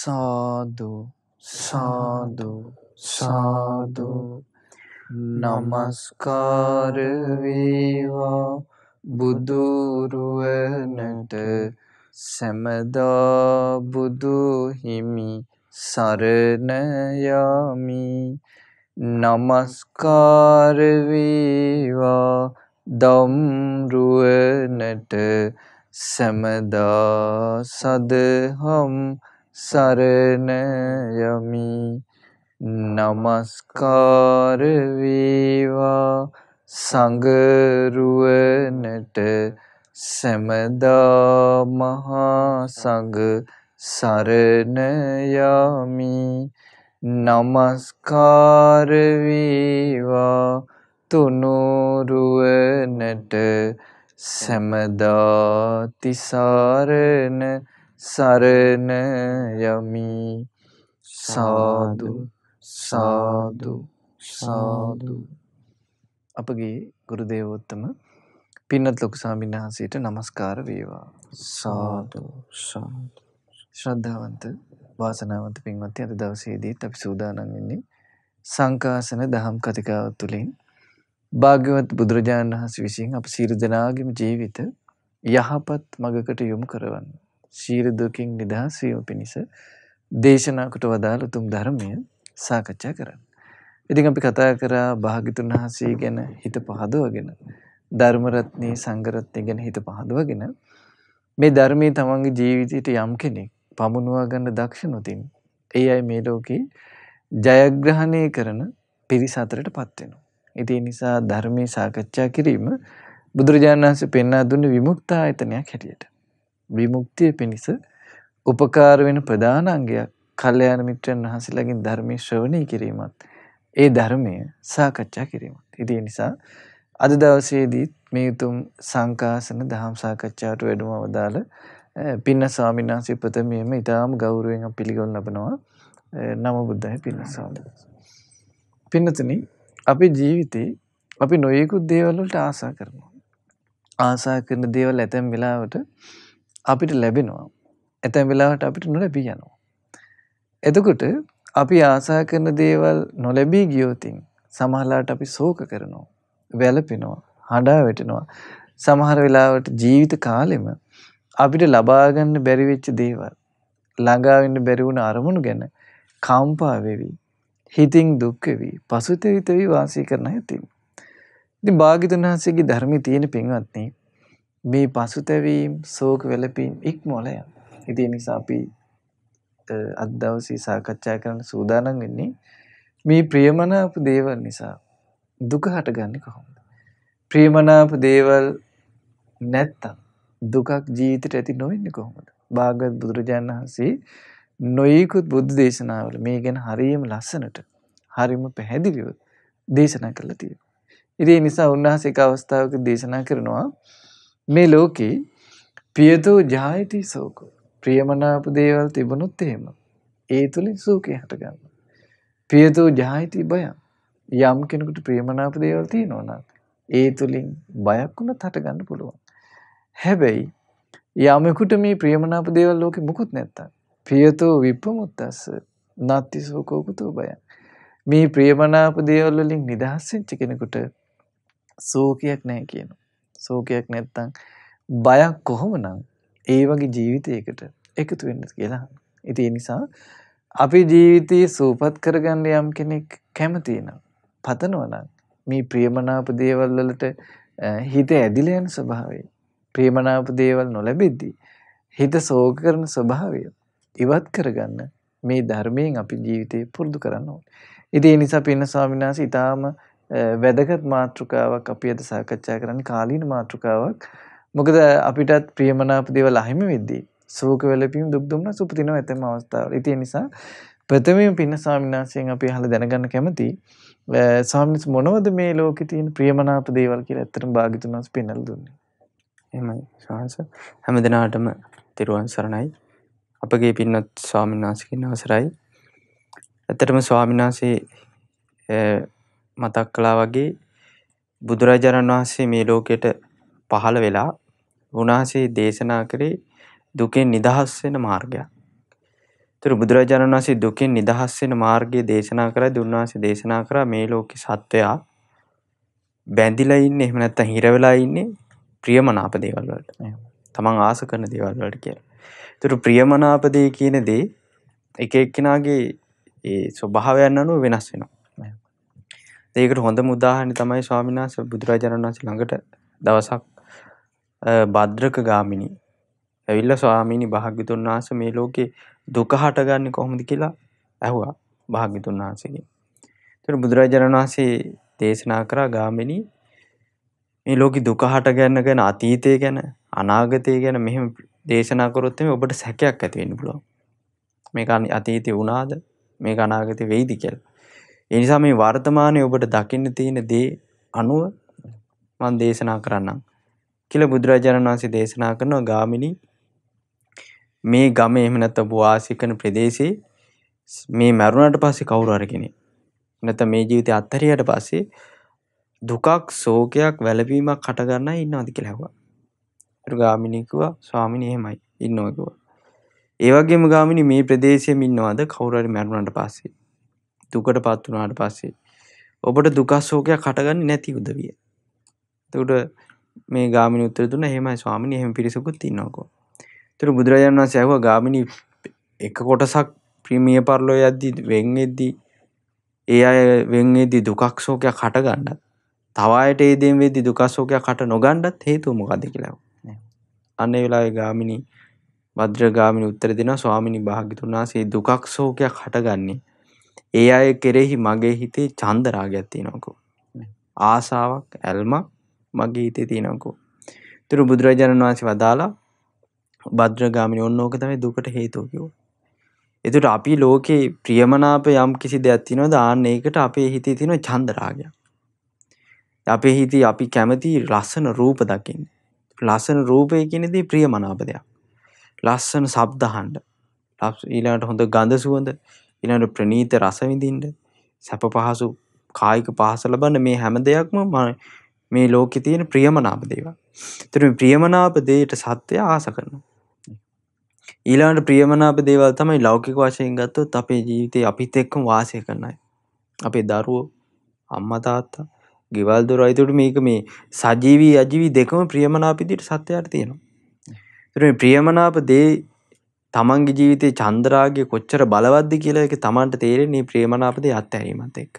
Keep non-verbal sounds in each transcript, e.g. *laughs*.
සාදු සාදු සාදු නමස්කාර වේවා බුදුරුවනට සැමදා බුදු හිමි සරණ යාමි නමස්කාර වේවා දම්රුවනට සැමදා සදහම් සරණ යමි নমස්කාර වේවා සංඝ රුවනට සමදා මහා සංඝ සරණ යමි নমස්කාර වේවා තුනුරුවනට සමදා තිසරණ සරණ යමි සාදු සාදු සාදු අපගේ ගුරු දේවෝත්තම පින්නත් ලොකු ස්වාමීන් වහන්සේට নমස්කාර වේවා සාදු සාදු ශ්‍රද්ධාවන්ත වාසනාවන්ත පින්වත්නි අද දවසේදීත් අපි සූදානම් වෙන්නේ සංකාසන දහම් කතිකාව තුළින් භාග්‍යවත් බුදුරජාණන් වහන්සේ විසින් අප සියලු දෙනාගේම ජීවිත යහපත් මඟකට යොමු කරවන්නේ ශීර දුකින් නිදහස් වීම පිණිස දේශනාකට වදාළ උතුම් ධර්මය සාකච්ඡා කරන්න. ඉතින් අපි කතා කරා භාග්‍යතුන් වහන්සේ ගැන හිත පහදවගෙන ධර්ම රත්නේ සංඝ රත්නේ ගැන හිත පහදවගෙන මේ ධර්මයේ තමන්ගේ ජීවිතයට යම් කෙනෙක් පමුණුවා ගන්න දක්ෂ නොතින් ඒ අය මේ ලෝකේ ජයග්‍රහණය කරන පිරිස අතරටපත් වෙනවා. ඉතින් නිසා ධර්මයේ සාකච්ඡා කිරීම බුදුරජාණන් වහන්සේ පෙන්වා දුන්නේ විමුක්තායතනයක් හැටියට. විමුක්තිය පිණිස උපකාර වෙන ප්‍රධාන අංගයක් කල්යාණ මිත්‍රයන් වහන්සේලාගෙන් ධර්මයේ ශ්‍රවණය කිරීමත් ඒ ධර්මය සාකච්ඡා කිරීමත්. ඉතින් නිසා අද දවසේදීත් මේ උතුම් සංකාසන දහම් සාකච්ඡාවට වැඩම අවදාළ පින්න ස්වාමීන් වහන්සේ ප්‍රථමයෙන්ම ඊටාම් ගෞරවයෙන් පිළිගනු ලබනවා. නම බුද්ධයි පින්න ස්වාමීන් පින්නතුනි අපි ජීවිතේ අපි නොයෙකුත් දේවල් වලට ආසා කරනවා. ආසා කරන දේවල් ඇතැම් වෙලාවට අපිට ලැබෙනවා. ඇතැම් වෙලාවට අපිට නොලැබී යනවා. එතකොට අපි ආසා කරන දේවල් නොලැබී ගියෝතින් සමහලාට අපි සෝක කරනවා. වැලපෙනවා හඬා වැටෙනවා. සමහර වෙලාවට ජීවිත කාලෙම අපිට ලබාගන්න බැරිවෙච්ච දේවල් ළඟාවෙන්න බැරිවුණ අරමුණු ගැන කම්පා වෙවි හිතින් දුක්කෙවී පසුතවිතවී වාසය කරන ඇතින්. ඉතින් භාගිතුන් වහන්සේගේ ධර්මයේ තියෙන පින්වත්නි මේ පසුතැවීම් සෝක වෙලපීම් ඉක්මවල යන. ඉතින් ඒ නිසා අපි අද දවසේ සාකච්ඡා කරන්න සූදානම් වෙන්නේ මේ ප්‍රියමනාප දේවල් නිසා දුක හටගන්නේ කොහොමද? ප්‍රියමනාප දේවල් නැත්තම් දුකක් ජීවිතයට ඇති නොවෙන්නේ කොහොමද? භාගවත් බුදුරජාණන් වහන්සේ නොයෙකුත් බුද්ධ දේශනාවල මේ ගැන හරියම ලස්සනට හරිම පැහැදිලිව දේශනා කරලා තියෙනවා. ඉතින් ඒ නිසා උන්වහන්සේ එක අවස්ථාවක දේශනා කරනවා මේ ලෝකේ පියතෝ ජායති සෝකෝ. ප්‍රියමනාප දේවල් තිබුණොත් එහෙම ඒ තුලින් සෝකේ හට ගන්නවා. පියතෝ ජායති බය. යම් කෙනෙකුට ප්‍රියමනාප දේවල් තියෙනවා නම් ඒ තුලින් බයක් වුණත් හට ගන්න පුළුවන්. හැබැයි යමෙකුට මේ ප්‍රියමනාප දේවල් ලෝකෙ මුකුත් නැත්තම් පියතෝ විපමුත්තස්ස නත්ති සෝකෝ කුතෝ බය. මේ ප්‍රියමනාප දේවල් වලින් නිදහස් වෙච්ච කෙනෙකුට සෝකයක් නැහැ කියනවා. සෝකයක් නැත්තං බයක් කොහොමනම් ඒ වගේ ජීවිතයකට එකතු වෙන්න කියලා. ඉති නිසා අපි ජීවිතයේ සූපත් කරගන්න යම් කෙනෙක් කැමතිනම් පතනවනම් මේ ප්‍රියමනාප දේවල් වලට හිත ඇදිලා යන ස්වභාවය ප්‍රියමනාප දේවල් නොලැබෙද්දී හිත සෝක කරන ස්වභාවය ඉවත් කරගන්න මේ ධර්මයෙන් අපි ජීවිතේ පුරුදු කරන්න ඕනේ. ඉතින් ඒ නිසා පින්න ස්වාමීන් වහන්සේ ඊටාම වැදගත් මාතෘකාවක් අපි අද සාකච්ඡා කරන්න කාලීන මාතෘකාවක් මොකද අපිටත් ප්‍රියමනාප දේවල් අහිමි වෙද්දී සෝක වෙලපීම් දුක් දුම්නස් උපදිනව ඇතම අවස්ථාවල. ඉතින් ඒ නිසා ප්‍රථමයෙන් පින්න ස්වාමිනාසයෙන් අපි අහලා දැනගන්න කැමති ස්වාමිනිස් මොනවද මේ ලෝකේ තියෙන ප්‍රියමනාප දේවල් කියලා ඇත්තටම භාග්‍යතුන් වහන්සේ පෙන්වලා දුන්නේ. එහෙමයි ස්වාමස හැමදිනාටම තෙරුවන් සරණයි අපගේ පින්නත් ස්වාමින්වහන්සේගෙන් අවසරයි ඇත්තටම ස්වාමින්වහන්සේ මතක් කළා වගේ බුදුරජාණන් වහන්සේ මේ ලෝකෙට පහළ වෙලා උන්වහන්සේ දේශනා කරේ දුකෙන් නිදහස් වෙන මාර්ගයක්. ඒතර බුදුරජාණන් වහන්සේ දුකෙන් නිදහස් වෙන මාර්ගය දේශනා කරද්දී උන්වහන්සේ දේශනා කරා මේ ලෝකේ සත්වයා බැඳිලා ඉන්නේ එහෙම නැත්නම් හිර වෙලා ඉන්නේ ප්‍රියමනාප දේවල් වලට. තමන් ආස කරන දේවල් වලට කියලා. ඒතර ප්‍රියමනාප දේ කියන දේ එක එක්කෙනාගේ ඒ ස්වභාවයන් අනුව වෙනස් වෙනවා. ඒකට හොඳ මුදාහනි තමයි ස්වාමිනාස බුදුරජාණන් වහන්සේ ළඟට දවසක් භද්‍රක ගාමිණී ඇවිල්ලා ස්වාමීනි භාග්‍යතුන් වහන්සේ මේ ලෝකේ දුක හටගන්නේ කොහොමද කියලා ඇහුවා භාග්‍යතුන් වහන්සේගෙන්. ඒතර බුදුරජාණන් වහන්සේ දේශනා කරා ගාමිණී මේ ලෝකේ දුක හටගන්න ගැන අතීතය ගැන අනාගතය ගැන මෙහෙම දේශනා කරොත් එමේ ඔබට සැකයක් ඇති වෙන්න පුළුවන්. මේක අතීතේ වුණාද? මේක අනාගතේ වෙයිද කියලා. ඒ නිසා මේ වර්තමානයේ ඔබට දකින්න තියෙන දේ අනුව මම දේශනා කරන්නම් කියලා බුදුරජාණන් වහන්සේ දේශනා කරනවා ගාමිණී මේ ගම එහෙම නැත්නම් වාසය කරන ප්‍රදේශේ මේ මරුණට පස්සේ කවුරු හරි කෙනෙක් නැත්නම් මේ ජීවිතේ අත්හැරියට පස්සේ දුකක් ශෝකයක් වැළපීමක් හට ගන්නයි ඉන්නවද කියලා ඇහුවා. ඒත් ගාමිණී කිව්වා ස්වාමිනේ එහෙමයි ඉන්නවා කිව්වා. ඒ වගේම ගාමිණී මේ ප්‍රදේශෙම ඉන්නවද කවුරු හරි මරුණට පස්සේ? දුකට පත් වනාට පස්සේ ඔබට දුකස්සෝකයක් කටගන්න නැති උදවිය තකට මේ ගාමිනි උත්තර දුන්න හෙමයි ස්වාමිනි එහෙම පිරිසකුත් ඉන්නකෝ තුර බුදුරජාණන් වන්සේ ඇහුව ගාමිනි එක කොටසක් ප්‍රීමිය පරලෝ යද්දි වෙන්වෙද්දී ඒ අය වෙන්වෙද්දී දුකක් සෝකයක් කටගන්නත් තවායට ඒදෙන් වෙද්දි දුකස්සෝකයක් කට නොගණ්ඩත් හේතුමකද කියලාව අන්න වෙලා ගාමිනි බද්‍රගාමිනි උත්තර දෙෙන ස්වාමිනි භාගිතුන්නාසේ දුකක් සෝකයක් හටගන්නේ ඒ අය කෙරෙහි මගේ හිතේ චන්දරාගයක් තියෙනවකෝ. ආසාවක් ඇල්මක් මගේ හිතේ තියෙනවකෝ. ඒතර බුදුරජාණන් වහන්සේ වදාලා භද්‍රගාමිනී ඔන්න ඕක තමයි දුකට හේතුව කිව්වා. එතකොට අපි ලෝකේ ප්‍රියමනාප යම් කිසි දෙයක් තියෙනවද ආන්න ඒකට අපේ හිතේ තියෙන චන්දරාගය. අපේ හිතේ අපි කැමති ලස්සන රූප දකින්න. ලස්සන රූපය කියන දේ ප්‍රියමනාප දෙයක්. ලස්සන ශබ්ද අහන්න. ඊළඟට හොඳ ගඳ සුවඳ ඊළඟට ප්‍රණීත රස විඳින්න සැප පහසු කායික පහස ලබන්න මේ හැම දෙයක්ම මේ ලෝකෙ තියෙන ප්‍රියමනාප දේවල්. ඒතර මේ ප්‍රියමනාප දෙයට සත්‍ය ආස කරනවා. ඊළඟට ප්‍රියමනාප දේවල් තමයි ලෞකික වශයෙන් ගත්තොත් අපේ ජීවිතේ අපිත් එක්කම වාසය කරන අය. අපේ දරුවෝ අම්මා තාත්තා ගෙවල් දොර අයිතුට මේක මේ සජීවී අජීවී දෙකම ප්‍රියමනාප විදිහට සත්‍යයට තියෙනවා. ඒතර මේ ප්‍රියමනාප දේ තමන්ගේ ජීවිතේ චන්ද්‍රාගය කොච්චර බලවද්දි කියලා එක තමන්ට තේරෙන්නේ මේ ප්‍රියමනාපදේ අත්හැරීමත් එක්ක.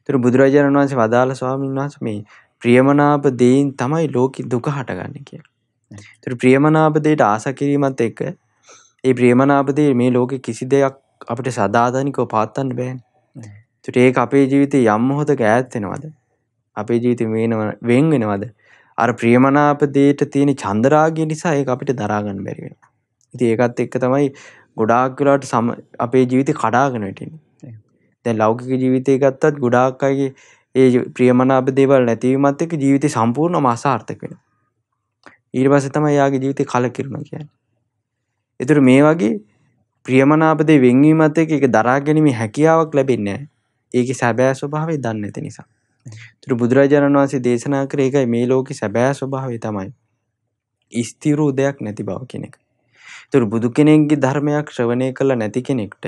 ඒතර බුදුරජාණන් වහන්සේ වදාළ ස්වාමීන් වහන්සේ මේ ප්‍රියමනාප දේයින් තමයි ලෝකෙ දුක හටගන්නේ කියලා. ඒතර ප්‍රියමනාප දේට ආස කිරීමත් එක්ක ඒ ප්‍රියමනාප දේ මේ ලෝකෙ කිසි දෙයක් අපිට සදාතනිකව පාත්තන්න බෑනේ. ඒතර ඒක අපේ ජීවිතේ යම් මොහොතක ඈත් වෙනවද? අපේ ජීවිතේ වෙනව වෙන් වෙනවද? අර ප්‍රියමනාප දේට තියෙන චන්ද්‍රාගය නිසා ඒක අපිට දරා ගන්න බැරි වෙනවා. ඉති ඒකත් එක්ක තමයි ගොඩාක්වෙලාට සම අපේ ජීවිත කඩාගෙනටෙන දැ ලෞකික ජීවිතය ගත්තත් ගොඩාක් අයගේ ඒ ප්‍රියමනාප දේවල් නැතිවීමත් එක ජීවිතය සම්පූර්ණ මසාර්ථක වෙන ඊට පස තම යාගේ ජීවිතය කල කිරුණ කියන්න එතුර මේ වගේ ප්‍රියමනාපදේ වෙංවීමත් එක එක දරාගැනීම හැකියාවක් ලැබෙන්නේ ඒක සැබෑ ස්වභාවේ දන්න ඇති නිසා තුර බුදුරජාණන් වහන්සේ දේශනා කර එකයි මේ ලෝක සැබෑ ස්වභාවේ තමයි ස්තිරූ දෙයක් නැති බව කෙනෙක් ඒතර බුදු කෙනෙක්ගේ ධර්මයක් ශ්‍රවණය කළා නැති කෙනෙක්ට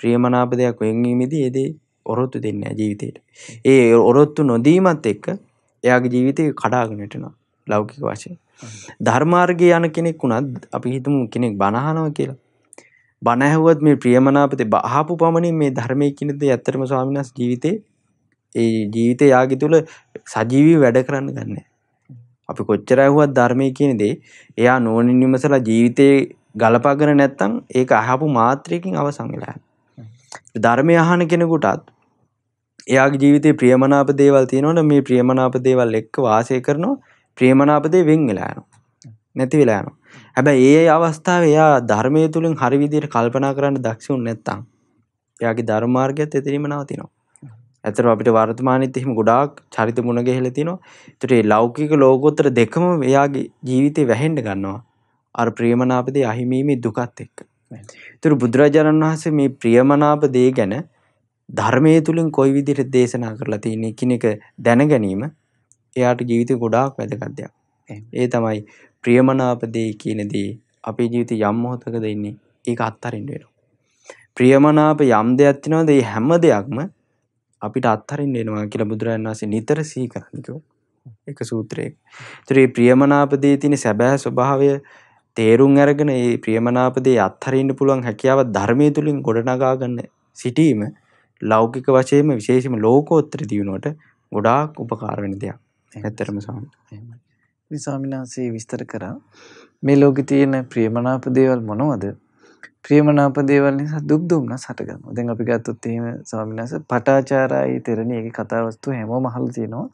ප්‍රියමනාප දෙයක් වෙන්වීමේදී ඒ දේ ඔරොත්තු දෙන්නේ නැහැ ජීවිතේට. ඒ ඔරොත්තු නොදීමත් එක්ක එයාගේ ජීවිතේ කඩාගෙන යනවා ලෞකික වශයෙන්. ධර්මාර්ගයේ යන කෙනෙක් වුණත් අපි හිතමු කෙනෙක් බනහනවා කියලා. බණ ඇහුවත් මේ ප්‍රියමනාපතේ අහපු පමණින් මේ ධර්මයේ කියන දේ ඇත්තටම ස්වාමීන් වහන්සේ ජීවිතේ ඒ ජීවිතය යාගේ තුල සජීවී වැඩ කරන්න ගන්නෑ. අපි කොච්චර ඇහුවත් ධර්මයේ කියන දේ එයා නෝනින් විමසලා ජීවිතේ ගලපගෙන නැත්තම් ඒක අහපු මාත්‍රයකින් අවසංවෙලා ධර්මය අහන කෙනෙකුටත් එයාගේ ජීවිතේ ප්‍රියමනාප දේවල් තියෙනවනේ මේ ප්‍රියමනාප දේවල් එක්ක වාසය කරනවා ප්‍රියමනාප දේ වෙන් වෙලා යනවා නැති වෙලා යනවා හැබැයි ඒ අවස්ථාවේ එයා ධර්මය තුලින් හරි විදිහට කල්පනා කරන්න දක්ෂුන් නැත්තම් එයාගේ ධර්මාර්ගයත් එතනම නවතිනවා. ඇතර අපිට වර්තමානයේත් එහෙම ගොඩාක් චරිත මුණ ගැහිලා තිනවා. ඒතර මේ ලෞකික ලෝකෝත්තර දෙකම එයාගේ ජීවිතේ වැහෙන්න ගන්නවා. අර ප්‍රියමනාප දේ අහිමීමේ දුකත් එක්ක. ඒතර බුදුරජාණන් වහන්සේ මේ ප්‍රියමනාප දේ ගැන ධර්මයේ තුලින් කොයි විදිහට දේශනා කරලා තියෙන්නේ කියන එක දැන ගැනීම එයාට ජීවිතේ ගොඩාක් වැදගත් දෙයක්. ඒ තමයි ප්‍රියමනාප දේ කියන දේ අපේ ජීවිතේ යම් මොහොතකද ඉන්නේ ඒක අත්හරින්න වෙනවා. ප්‍රියමනාප යම් දෙයක් තියෙනවාද ඒ හැම දෙයක්ම අපිට අත්හරින්න වෙනවා කියලා බුදුරජාණන් වහන්සේ නිතර සිහි කරන්නේ කිව්වා. එක සූත්‍රයක. ඒතර මේ ප්‍රියමනාප දේ තියෙන සැබෑ ස්වභාවය තේරුම් අරගෙන ඒ ප්‍රියමනාපදේ අත්හරින්න පුළුවන් හැකියාව ධර්මය තුළින් ගොඩනගාගන්න සිටීම ලෞකික වශයෙන්ම විශේෂම ලෝකෝත්තර දියුණුවට ගොඩාක් උපකාර වෙන දෙයක්. ඇත්තටම ස්වාමීන් වහන්සේ. විසාමිනාසේ විස්තර කරා මේ ලෝකේ තියෙන ප්‍රියමනාප දේවල් මොනවද? ප්‍රියමනාප දේවල් නිසා දුක් දුම්නස් හටගන්නවා. දැන් අපි ගත්තොත් එහෙම ස්වාමීන් වහන්සේ පටාචාරායි තෙරණියේ කතාවස්තුව හැමෝම අහලා තියෙනවා.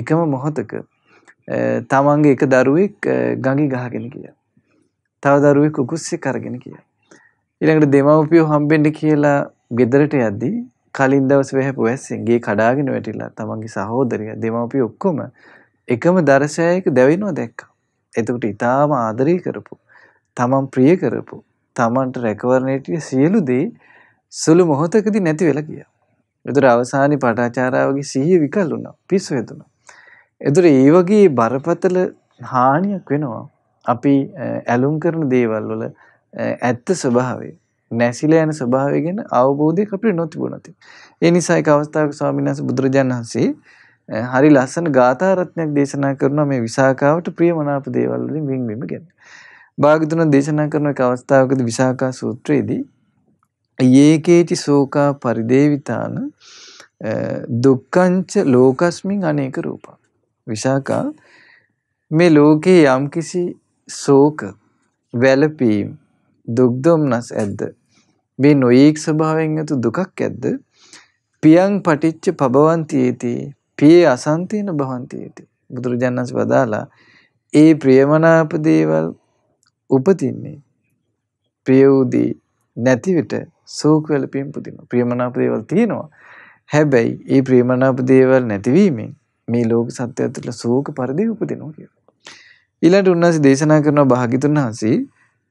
එකම මොහොතක තමන්ගේ එක දරුවෙක් ගඟි ගහගෙන ගියා. තව දරුවෙක් කුකුස්සෙක් අරගෙන කියයි. ඊළඟට දෙමව්පියෝ හම්බෙන්න කියලා ගෙදරට යද්දී කලින් දවස් වැහැපු වැස්සෙන් ගේ කඩාගෙන වැටිලා තමන්ගේ සහෝදරය දෙමව්පිය ඔක්කොම එකම දර්ශයයක දැවෙනවා දැක්කා. එතකොට ඊටාම ආදරය කරපු තමන් ප්‍රිය කරපු තමන්ට රැකවරණයට සියලු දේ සුළු මොහොතකදී නැති වෙලා ගියා. ඒතර අවසානයේ පටාචාරාවගේ සිහිය විකල් වුණා. පිස්සු වැදුණා. ඒතර ඒ වගේ බරපතල හානියක් වෙනවා. අපි ඇලුම් කරන දේවල් වල ඇත්ත ස්වභාවය නැසිලා යන ස්වභාවය ගැන අවබෝධයක් අපිට නොතිබුණා තියෙනවා. ඒ නිසා එක අවස්ථාවක ස්වාමීන් වහන්සේ බුදුරජාණන් වහන්සේ හරි ලස්සන ගාථා රත්නයක් දේශනා කරනවා මේ විසාකාවට ප්‍රියමනාප දේවල් වලින් වින්වීම ගැන. භාගතුන දේශනා කරන එක අවස්ථාවකදී විසාකා සූත්‍රයේදී යේකේති සෝකා පරිදේවිතාන දුක්ඛංච ලෝකස්මින් අනේක රූපං. විසාකා මේ ලෝකේ යම්කිසි සූක වැළපීම් දුක් දුම්නස් ඇද්ද මේ නොයීක් ස්වභාවයෙන් ඇතු දුකක් ඇද්ද පියං පටිච්ච පබවන්තියේති පියේ අසන්තේන භවන්තියේති බුදුරජාණන්ස් වදාලා ඒ ප්‍රියමනාප දේවල් උපතින්නේ ප්‍රිය වූදී නැති විට සෝක වැළපීම් පුදිනවා ප්‍රියමනාප දේවල් තියෙනවා හැබැයි ඒ ප්‍රියමනාප දේවල් නැතිවීමෙන් මේ ලෝක සත්‍යය තුළ සෝක පරිදි උපදිනවා කියලා ඊළඟට උන්වහන්සේ දේශනා කරන භාග්‍යතුන් වහන්සේ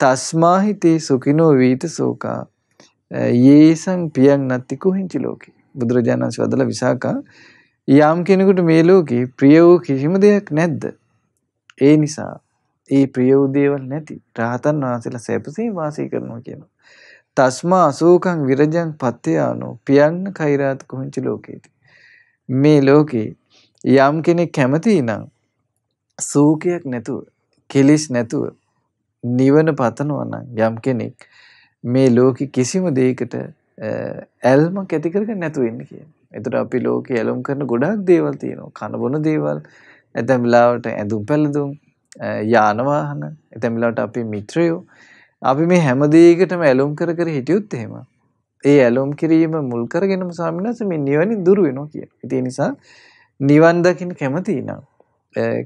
තස්මාහිතේ සුඛිනෝ වීත සෝකා යේසං පියං නත්ති කුහිංචි ලෝකේ බුදුරජාණන් වහන්සේ වදලා විසාකා යම් කෙනෙකුට මේ ලෝකේ ප්‍රිය වූ කිසිම දෙයක් නැද්ද ඒ නිසා ඒ ප්‍රිය වූ දේවල් නැති රහතන් වහන්සේලා සැපසේ වාසය කරනවා කියනවා තස්මා අසෝකං විරජං පත්‍යානෝ පියන්න කෛරාත් කුංචි ලෝකේති මේ ලෝකේ යම් කෙනෙක් කැමති නම් සූකයක් නැතුව කෙලිස් නැතුව නිවන පතනවා නම් යම් කෙනෙක් මේ ලෝකෙ කිසිම දෙයකට ඇල්මක් ඇති කරගෙන නැතුව ඉන්න කියන. එතකොට අපි ලෝකෙ ඇලුම් කරන ගොඩාක් දේවල් තියෙනවා. කන බොන දේවල්, ඇතැම් වෙලාවට ඇඳුම් පැළඳුම්, යාන වාහන, ඇතැම් වෙලාවට අපි මිත්‍රයෝ. අපි මේ හැම දෙයකටම ඇලුම් කර කර හිටියොත් එහෙම ඒ ඇලුම් කිරීම මුල් කරගෙනම ස්වාමීන් වහන්සේ මේ නිවනින් දුර වෙනවා කියන. ඒ නිසා නිවන් දකින්න කැමති නම්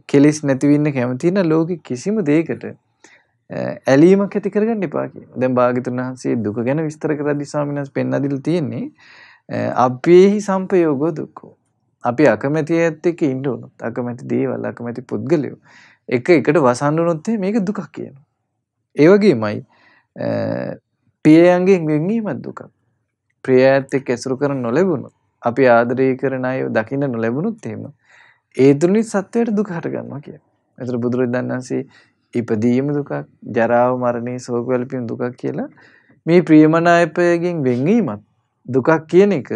කෙලෙස් නැතිවෙන්න කැමතින ලෝකෙ කිසිම දේකට ඇලීමක් ඇති කරගන්න එපා කියලා. දැන් භාග්‍යතුන් වහන්සේ දුක ගැන විස්තර කරද්දී ස්වාමීන් වහන්සේ පෙන්වා දීලා තියෙන්නේ අපේහි සම්පයෝගෝ දුක්ඛෝ. අපි අකමැති ඇත්ත එක්ක ඉන්න උනොත්, අකමැති දේවල්, අකමැති පුද්ගලයෝ එක එකට වසන් උනොත් මේක දුකක් කියනවා. ඒ වගේමයි පියයන්ගෙන් වෙන්වීමත් දුකක්. ප්‍රිය ඇත්ත එක්ක ඇසුරු කරන නොලැබුණොත්, අපි ආදරය කරන අය දකින්න නොලැබුණොත් එහෙම ඒ තුලින් සත්වයට දුක හට ගන්නවා කියන්නේ. ඒතර බුදුරජාණන් වහන්සේ ඉපදීම දුකක්, ජරාව, මරණය, සෝක වැළපීම දුකක් කියලා මේ ප්‍රියමනායපයෙන් වෙන්වීමත් දුකක් කියන එක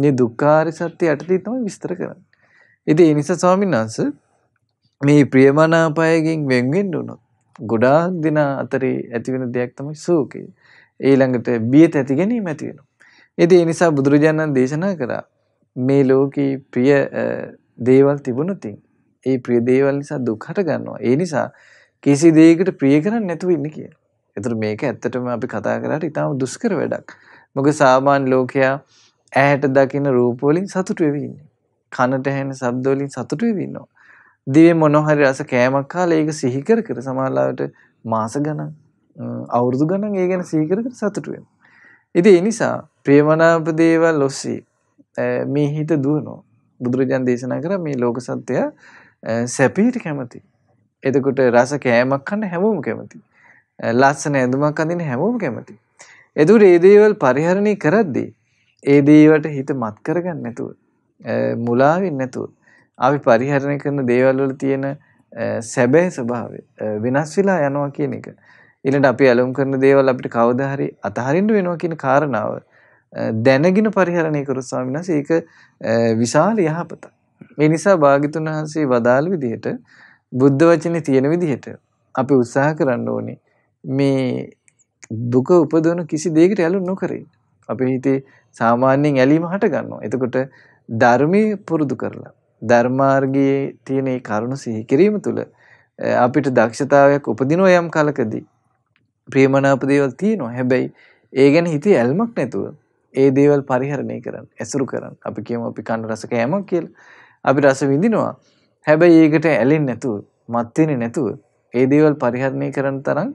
මේ දුක්ඛාරි සත්‍ය යටතේ තමයි විස්තර කරන්නේ. ඉතින් ඒ නිසා ස්වාමීන් වහන්සේ මේ ප්‍රියමනාපයෙන් වෙන්වෙන්න උනොත් ගොඩාක් දින අතරේ ඇති වෙන දෙයක් තමයි සෝකය. ඊළඟට බියත ඇති ගැනීම ඇති වෙනවා. ඉතින් ඒ නිසා බුදුරජාණන් දේශනා කරා මේ ලෝකේ ප්‍රිය දේවල් තිබුණොතින් ඒ ප්‍රිය දේවල් නිසා දුක් හට ගන්නවා. ඒ නිසා කිසි දෙයකට ප්‍රිය කරන්නේ නැතුව ඉන්න කියලා. ඒතර මේක ඇත්තටම අපි කතා කරාට ඉතාම දුෂ්කර වැඩක්. මොකද සාමාන්‍ය ලෝකයා ඇහැට දකින රූප වලින් සතුටු වෙවි ඉන්නේ. කනට ඇහෙන ශබ්ද වලින් සතුටු වෙවි ඉන්නවා. දිවේ මොන හරි රස කෑමක් කාලා ඒක සිහි කර කර සමාලාවට මාස ගණන් අවුරුදු ගණන් ඒ ගැන සිහි කර කර සතුටු වෙනවා. ඉතින් ඒ නිසා ප්‍රියමනාප දේවල් ඔස්සේ මේ හිත දුවනවා. බුදුරජාන් දේශනා කර මේ ලෝක සත්‍යය සැපීට කැමති. එතකොට රස කෑමක් කන්න හැමෝම කැමති. ලස්සන ඇඳුමක් අඳින්න හැමෝම කැමති. එතකොට මේ දේවල් පරිහරණය කරද්දී ඒ දේවට හිත මත් කරගන්න නැතුව මුලා වෙන්නේ නැතුව අපි පරිහරණය කරන දේවල් වල තියෙන සැබෑ ස්වභාවය වෙනස් වෙලා යනවා කියන එක ඊළඟ අපි ඇලුම් කරන දේවල් අපිට කවදා හරි අතහරින්න වෙනවා කියන කාරණාව දැනගෙන පරිහරණය කරු ස්වාමිනාස ඒක විශාල යහපත. මේ නිසා භාගිතුන් වහන්සේ වදාළ විදිහට බුද්ධ වචනේ තියෙන විදිහට අපි උත්සාහ කරන්න ඕනේ මේ දුක උපදවන කිසි දෙයකට ඇලු නොකරේ. අපේ හිතේ සාමාන්‍යයෙන් ඇලීම හට ගන්නවා. එතකොට ධර්මයේ පුරුදු කරලා ධර්මාර්ගයේ තියෙන ඒ කරුණ සිහි කිරීම තුළ අපිට දක්ෂතාවයක් උපදිනෝ යම් කලකදී ප්‍රියමනාප දේවල් තියෙනවා. හැබැයි ඒ ගැන හිතේ ඇල්මක් නැතුව ඒ දේවල් පරිහරණය කරන්න ඇසුරු කරන්න අපි කියම අපි කණ්ඩ රස කෑම කියල අපි රස විඳිනවා හැබැයි ඒකට ඇලෙන් නැතුව මත්තිනෙ නැතුව ඒ දේවල් පරිහරණය කරන්න තරම්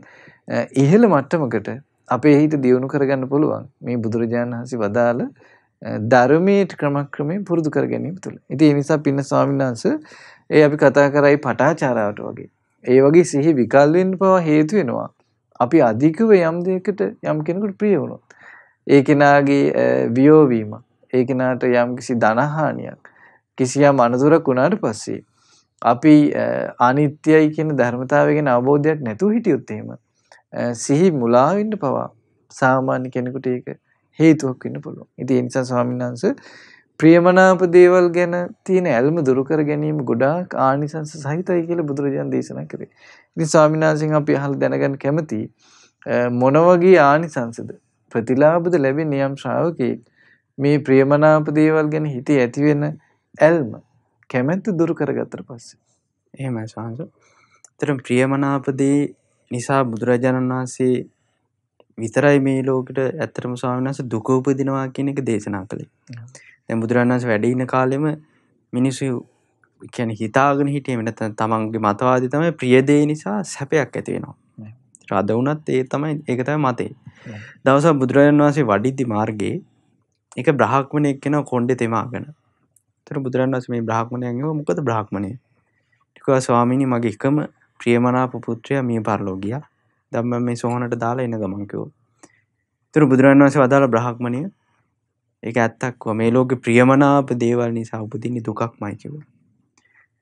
ඉහළ මට්ටමකට අපේ හිත දියුණු කරගන්න පුළුවන් මේ බුදුරජාණන් හසි වදාළ ධර්මයට ක්‍රමක්‍රමේ පුරුදු කර ගැනීම තුළ ඉති නිසා පින්න ස්වාමිනාන්ස ඒ අපි කතා කරයි පටාචාරාවට වගේ ඒ වගේ සිහි විකල්වෙන් පවා හේතු වෙනවා අපි අධිකව යම් දෙයකට යම් කෙනෙකුට ප්‍රිය වුණොත් ඒ කෙනාගේ වියෝවීමක් ඒ කෙනාට යම් කිසි ධනහානියක් කිසියම් අනතුරක් වුණාට පස්සේ අපි අනිත්‍යයි කියන ධර්මතාවය ගැන අවබෝධයක් නැතුව හිටියොත් එහෙම සිහි මුලා වෙන්න පවා සාමාන්‍ය කෙනෙකුට ඒක හේතුවක් වෙන්න පුළුවන්. ඉතින් ඒ නිසා ස්වාමීන් වහන්සේ ප්‍රියමනාප දේවල් ගැන තියෙන ඇල්ම දුරු කර ගැනීම ගොඩාක් ආනිසංස සහිතයි කියලා බුදුරජාණන් දේශනා කරේ. ඉතින් ස්වාමීන් වහන්සේ අපි අහලා දැනගන්න කැමති මොන වගේ ආනිසංසද ප්‍රතිලාභද ලැබෙන යම් ශ්‍රාවකෙක් මේ ප්‍රියමනාප දේවල් ගැන හිතේ ඇති වෙන ඇල්ම කැමැත්ත දුරු කරගත්තට පස්සේ. එහෙමයි සාංශ. ඒතරම් ප්‍රියමනාප දේ නිසා බුදුරජාණන් වහන්සේ විතරයි මේ ලෝකෙට ඇත්තටම ස්වාමීන් වහන්සේ දුක උපදිනවා කියන එක දේශනා කළේ. දැන් බුදුරජාණන් වහන්සේ වැඩ ඉන කාලෙම මිනිස්සු කියන්නේ හිතාගෙන හිටියේ නැත්නම් තමන්ගේ මතවාදී තමයි ප්‍රිය දේ නිසා සැපයක් ඇති වෙනවා. රද වුණත් ඒ තමයි ඒක තමයි මතේ. දවස බුදුරජන් වහන්සේ වඩිද්දි මාර්ගයේ එක බ්‍රහක්මණයෙක් කෙනවා කොණ්ඩෙ තෙමාගෙන. ඒතර බුදුරන් වහන්සේ මේ බ්‍රහක්මණයන් ගිහුවා මොකද බ්‍රහක්මණය? කිව්වා ස්වාමීනි මගේ එකම ප්‍රියමනාප පුත්‍රයා මිය පරලෝ ගියා. දැන් මම මේ සෝහනට දාලා එන ගමන් කිව්වා. ඒතර බුදුරන් වහන්සේ වදාළ බ්‍රහක්මණය ඒක ඇත්තක් මේ ලෝකෙ ප්‍රියමනාප දේවල් නිසා උපදින්නේ දුකක්මයි කිව්වා.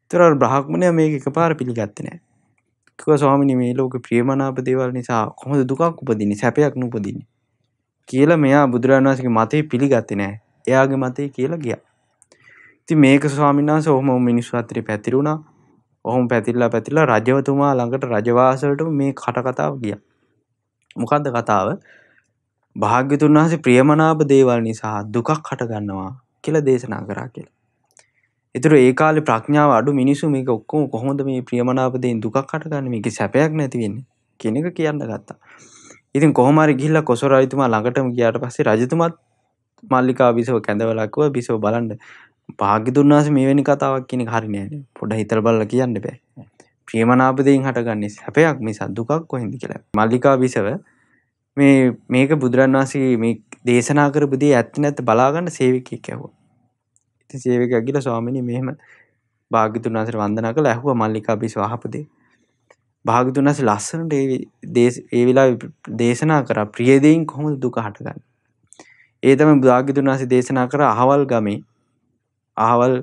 ඒතර බ්‍රහක්මණය මේක එකපාර පිළිගත්තේ නැහැ. කිව්වා ස්වාමිනේ මේ ලෝකේ ප්‍රියමනාප දේවල් නිසා කොහොමද දුකක් උපදින්නේ සැපයක් නුපදින්නේ කියලා මෙයා බුදුරජාණන් වහන්සේගේ මතේ පිළිගත්තේ නැහැ. එයාගේ මතේ කියලා ගියා. ඉතින් මේක ස්වාමීන් වහන්සේ ඔහොම මිනිස්සු අතරේ පැතිරුණා. ඔහොම පැතිරලා පැතිරලා රජවතුමා ළඟට රජවාසලට මේ කට කතාව ගියා. මොකද්ද කතාව? භාග්‍යතුන් වහන්සේ ප්‍රියමනාප දේවල් නිසා දුකක් හටගන්නවා කියලා දේශනා කරා කියලා. එතුර ඒකාල ප්‍රඥාව අඩු මිනිසු මේක ඔක්කෝ කොහොමද මේ ප්‍රියමනාපදයෙන් දුකක් කටගන්න මේක සැපයක් නැතිවෙන්න කෙනෙක කියන්න ගත්තා ඉතින් කොහමර ගිල්ල කොසොර අයිතුමා ළඟටම ගියාට පස්සේ රජතුමත් මල්ලිකා බිසව කැඳවලක්ව බිසව බලන්ඩ පාගිදුන්නාස මේවැනි කතාවක් කෙනෙ හරිනෑන පොඩ හිතර බල්ල කියන්න බෑ ප්‍රියමනාපදයෙන් හටගන්නේ සැපයක් මේ සද්දුකක් කොහෙදි කියලා මල්ලිකා බිසව මේ මේක බුදුරන් වහන්සේ මේ දේශනා කරපුදී ඇත්ති නැත බලාගන්න සේවිකයක් ඇැවෝ ඉති සේවක ඇගිල ස්වාමිනි මෙහෙම භාගිතුන් වහන්සේට වන්දනා කළා ඇහුවා මල්ලිකා බිස් වහපදේ භාගිතුන් වහන්සේ ලස්සනට ඒ දේශ ඒ වෙලාවේ දේශනා කරා ප්‍රිය දෙයින් කොහොමද දුක හටගන්නේ ඒ තමයි භාගිතුන් වහන්සේ දේශනා කර අහවල් ගමේ අහවල්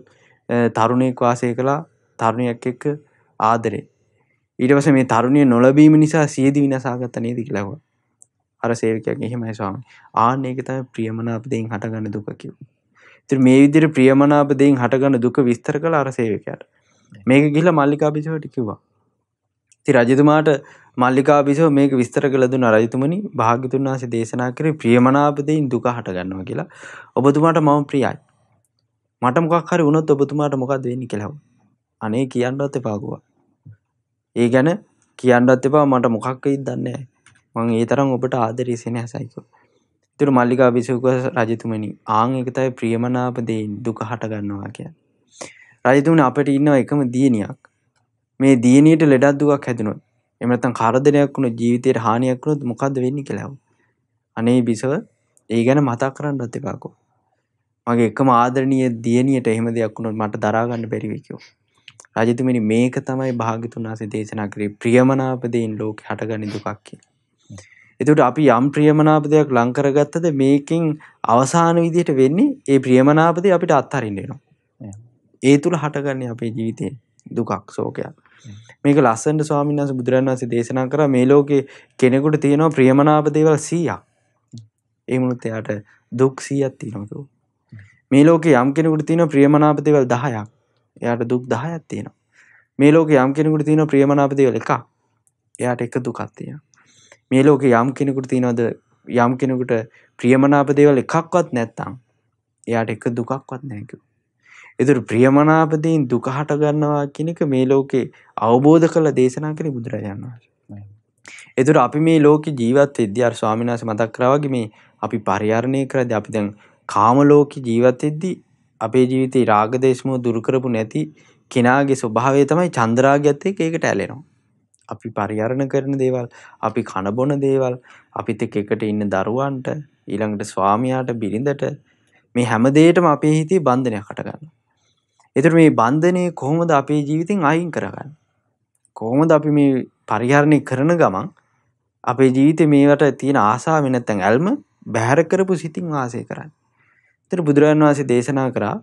තරුණයෙක් වාසය කළා තරුණියක් එක්ක ආදරේ ඊට පස්සේ මේ තරුණිය නොලැබීම නිසා සියදි විනාශාගත නේද කියලා ඇහුවා අර සේවකයන් එහෙමයි ස්වාමී ආන්න ඒක තමයි ප්‍රියමනාප දෙයින් හටගන්න දුක කිව්වේ ඉතින් මේ විදිහට ප්‍රියමනාප දෙයින් හටගන්න දුක විස්තර කළ අර සේවකයාට. මේක ගිහිල්ලා මල්ලිකා බිසවට කිව්වා. ඉතින් රජතුමාට මල්ලිකා බිසව මේක විස්තර කළ දුන්න රජතුමනි භාග්‍යතුන් වහන්සේ දේශනා කරේ ප්‍රියමනාප දෙයින් දුක හට ගන්නවා කියලා. ඔබතුමාට මම ප්‍රියයි. මට මොකක් හරි වුණොත් ඔබතුමාට මොකද වෙන්නේ කියලා. අනේ කියන්නවත් එපා ගුවා. ඒ ගැන කියන්නවත් එපා මට මොකක් වෙයිද දන්නේ නැහැ. මම ඒ තරම් ඔබට ආදරේ සෙනෙහසයි කිව්වා. තුර මල්ලිකා අභිසෝක රජතුමනි ආං එකතයි ප්‍රියමනාප දෙයින් දුක හටගන්නවා කිය. රජතුමනි අපට ඉන්නවා එකම දියණියක්. මේ දියණියට ලෙඩක් දුකක් හැදුනොත් එහෙම නැත්නම් කරදරයක් වුණොත් ජීවිතයට හානියක් වුණොත් මොකද්ද වෙන්නේ කියලා අහුව. අනේ බිසව ඒ ගැන මතක් කරන්නවත් එපාකෝ. මගේ එකම ආදරණීය දියණියට එහෙම දෙයක් වුණොත් මට දරා ගන්න බැරි වෙයි කිව්වා. රජතුමනි මේක තමයි භාග්‍යතුන් වහන්සේ දේශනා කරේ ප්‍රියමනාප දෙයින් ලෝකේ හටගනි දුකක් කියලා. එතුට අපි යම් ප්‍රියමනාප දෙයක් ලංකරගත්තද මේකින් අවසාන විදියට වෙන්නේ ඒ ප්‍රියමනාපදය අපිට අත්හරින්නෙනවා ඒ තුළ හටගන්නේ අපේ ජීවිතය දුකක් සෝකයක් මේක ලස්සන්ට ස්වාමින් වස බුදුරන් වන්සේ දේශනා කර මේ ලෝකෙ කෙනෙකුට තියෙනවා ප්‍රියමනාප දේවල් සීයක් ඒමුණුත් එයාට දුක් සීයත් තියෙනතු මේ ලෝක යම් කෙනෙකුට තියෙන ප්‍රියමනාප දේවල් දහයක් එයාට දුක් දහයක් තියෙනවා මේ ලෝක යම් කෙනෙකුට තියෙන ප්‍රියමනාප දේවල් එකක් එයාට එක දුකක් තියෙනවා මේ ලෝක යම් කෙනෙකුට තියෙනවද යම් කෙනෙකුට ප්‍රියමනාප දේවල් එකක්වත් නැත්තම් එයාට එක දුකක්වත් නැහැ එදුර ප්‍රියමනාපදයෙන් දුක හට ගන්නවා කියන එක මේ ලෝකේ අවබෝධ කළ දේශනා කරේ බුදුරජාණන් වහන්සේ. එතුට අපි මේ ලෝක ජීවත් එද්‍යාර් ස්වාමිනාස මතක් කරවගේ මේ අපි පරිහරණය කරද අපි දැන් කාමලෝක ජීවත් එද්දි අපේ ජීවිතේ රාගදේශමෝ දුරුකරපු නැති කෙනාගේ ස්වභාවය තමයි චන්ද්‍රාගත්තේ ඒකට ඇලෙනවා අපි පරිහරණය කරන දේවල්, අපි කන බොන දේවල්, අපිත් එක්ක එකට ඉන්න දරුවන්ට, ඊළඟට ස්වාමියාට, බිරිඳට මේ හැම දෙයකටම අපේ හිතේ බන්ධනයක් හට ගන්නවා. ඒතර මේ බන්ධනේ කොහොමද අපේ ජීවිතෙන් අයින් කරගන්නේ? කොහොමද අපි මේ පරිහරණය කරන ගමන් අපේ ජීවිතේ මේවට තියෙන ආසාව නැත්නම් ඇල්ම බැහැර කරපු සිතින් වාසය කරන්නේ. ඒතර බුදුරජාණන් වහන්සේ දේශනා කරා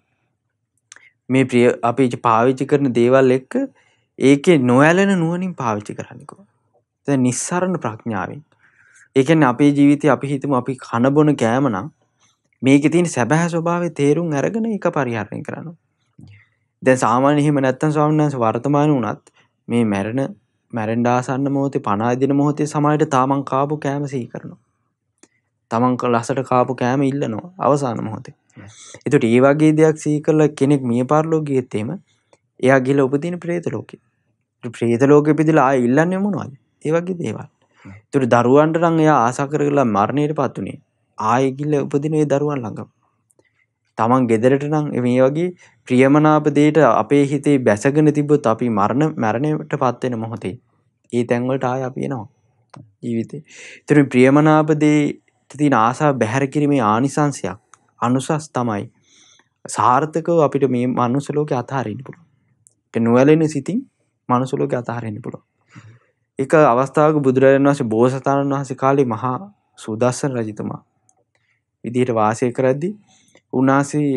මේ ප්‍රිය අපි පාවිච්චි කරන දේවල් එක්ක ඒකේ නොඇලෙන නුවනින් පාවිච්චි කරන්නකෝ ද නිස්සරණ ප්‍රඥාවෙන් ඒකෙන් අපේ ජීවිතය අපි හිතම අපි කණබොන කෑමනම් මේක තින් සැබැහැ ස්වභාව තේරුම් ඇරගෙන එක පරිහරණය කරන්න දැ සාමානයහෙම නැත්තන් ස්වාමන්ස වර්තමාන වනත් මේ මැරණ මැරෙන්ඩාසන්න මෝතේ පනාදින මොහොතේ සමයිට තාමං කාපු කෑමසී කරනවා තමන් ලසට කාපු කෑම ඉල්ලනවා අවසාන මොහොතේ එතුට ඒ වගේ දෙයක් සීකරල කෙනෙක් මිය පාරලෝගියත්තේම එයා ගිල උපදින ප්‍රේත ලෝකේ ප්‍රේත ලෝකෙ පිදිලා ආයෙ ඉල්ලන්නේ මොනවද? ඒ වගේ දේවල්. ඒතර දරුවන්ට නම් එයා ආසා කරගලා මරණයටපත් උනේ. ආයෙ ගිල්ල උපදින ඒ දරුවන් ළඟම. Taman gederට නම් මේ වගේ ප්‍රියමනාප දෙයට අපේ හිතේ බැසගෙන තිබ්බොත් අපි මරණ මරණයටපත් වෙන මොහොතේ ඒ තැන් වලට ආයෙ අපි එනවා. ජීවිතේ. ඒතර ප්‍රියමනාප දේ තියෙන ආසාව බැහැර කිරීමේ ආනිසංශයක් අනුසස් තමයි සාර්ථකව අපිට මේ මනුස්ස ලෝකේ අතහරින්න පුළුවන්. ඒක නොවැළෙන සිතින් මනුසුලෝක අතහරෙන්න්න පුළුව. එක අවස්ථාවක බුදුරජන් වහස බෝසතාණන් වහස කාලි මහා සූදස්සන රජිතමා විදිහට වාසය කරද්දි උනාසේ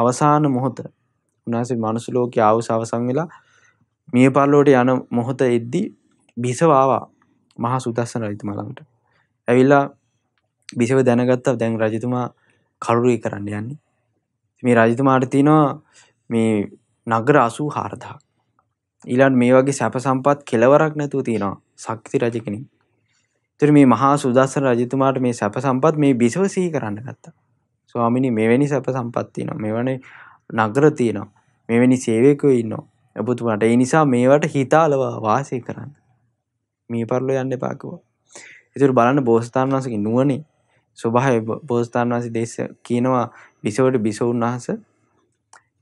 අවසාන මොහොත උනාසේ මනුසුලෝක අවුස අවසං වෙලා මිය පල්ලෝට යන මොහොත එද්දි බිසවාවා මහා සුදස්සන රජතුමාළඟට ඇවිල්ලා බිසව දැනගත්තා දැන් රජතුමා කරුරුයි කරන්න යන්නේ මේ රජතුමාට තියෙනවා මේ නගර අසූ හාරදා ඊළඟ මේ වගේ සැප සම්පත් කෙලවරක් නැතුව තියෙනවා ශක්ති රජ කෙනෙක්. ඒතර මේ මහා සුදස්සන රජතුමාට මේ සැප සම්පත් මේ බිසව සිහි කරන්න ගත්තා. ස්වාමිනි මෙවැනි සැප සම්පත් තියෙනවා. මෙවැනි නගර තියෙනවා. මෙවැනි සේවකයෝ ඉන්නවා. ඔබතුමාට ඒ නිසා මේවට හිතාලව වාසය කරන්න. මේ පරලෝ යන්න එපා කිව්වා. ඒතර බලන්න බෝසතාණන් වහන්සේගේ නුවණේ ස්වභාවය බෝසතාණන් වහන්සේ දේශ කියනවා බිසවට බිසවුන් වහන්සේ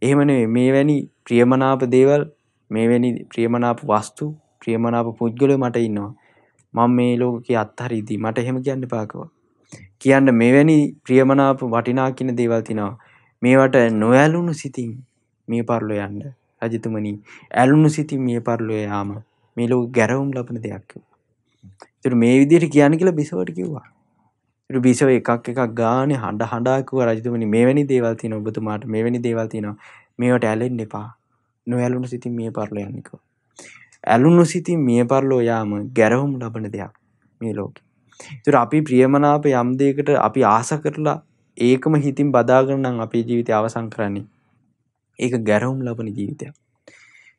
එහෙම නෙවෙයි මේවැනි ප්‍රියමනාප දේවල් මේවැනි ප්‍රියමනාප වස්තු ප්‍රියමනාප පුද්ගලය මට ඉන්නවා මම මේ ලෝකේ අත්හරිදී මට එහෙම කියන්න පාකව කියන්න මෙවැනි ප්‍රියමනාප වටිනා කියන දේවල් තිනවා මේවට නොඇලුණු සිතින් මිය පරලෝ යන්න රජතුමනි ඇලුණු සිතින් මිය පරලෝ යාම මේ ලෝක ගැරවුම් ලබන දෙයක් ඒතර මේ විදිහට කියන්න කියලා බිසවට කිව්වා ඒතර බිසව එකක් එකක් ගානේ හඬ හඬා කිව්වා රජතුමනි මෙවැනි දේවල් තියෙනවා ඔබතුමාට මෙවැනි දේවල් තියෙනවා මේවට ඇලෙන්න එපා නොඇලුණු සිතින් මිය පරලෝ යන්නකෝ. ඇලුණු සිතින් මිය පරලෝ යාම ගැරහුම් ලබන දෙයක් මේ ලෝකේ. ඒතර අපි ප්‍රියමනාප යම් දෙයකට අපි ආස කරලා ඒකම හිතින් බදාගෙන නම් අපේ ජීවිතය අවසන් කරන්නේ. ඒක ගැරහුම් ලබන ජීවිතයක්.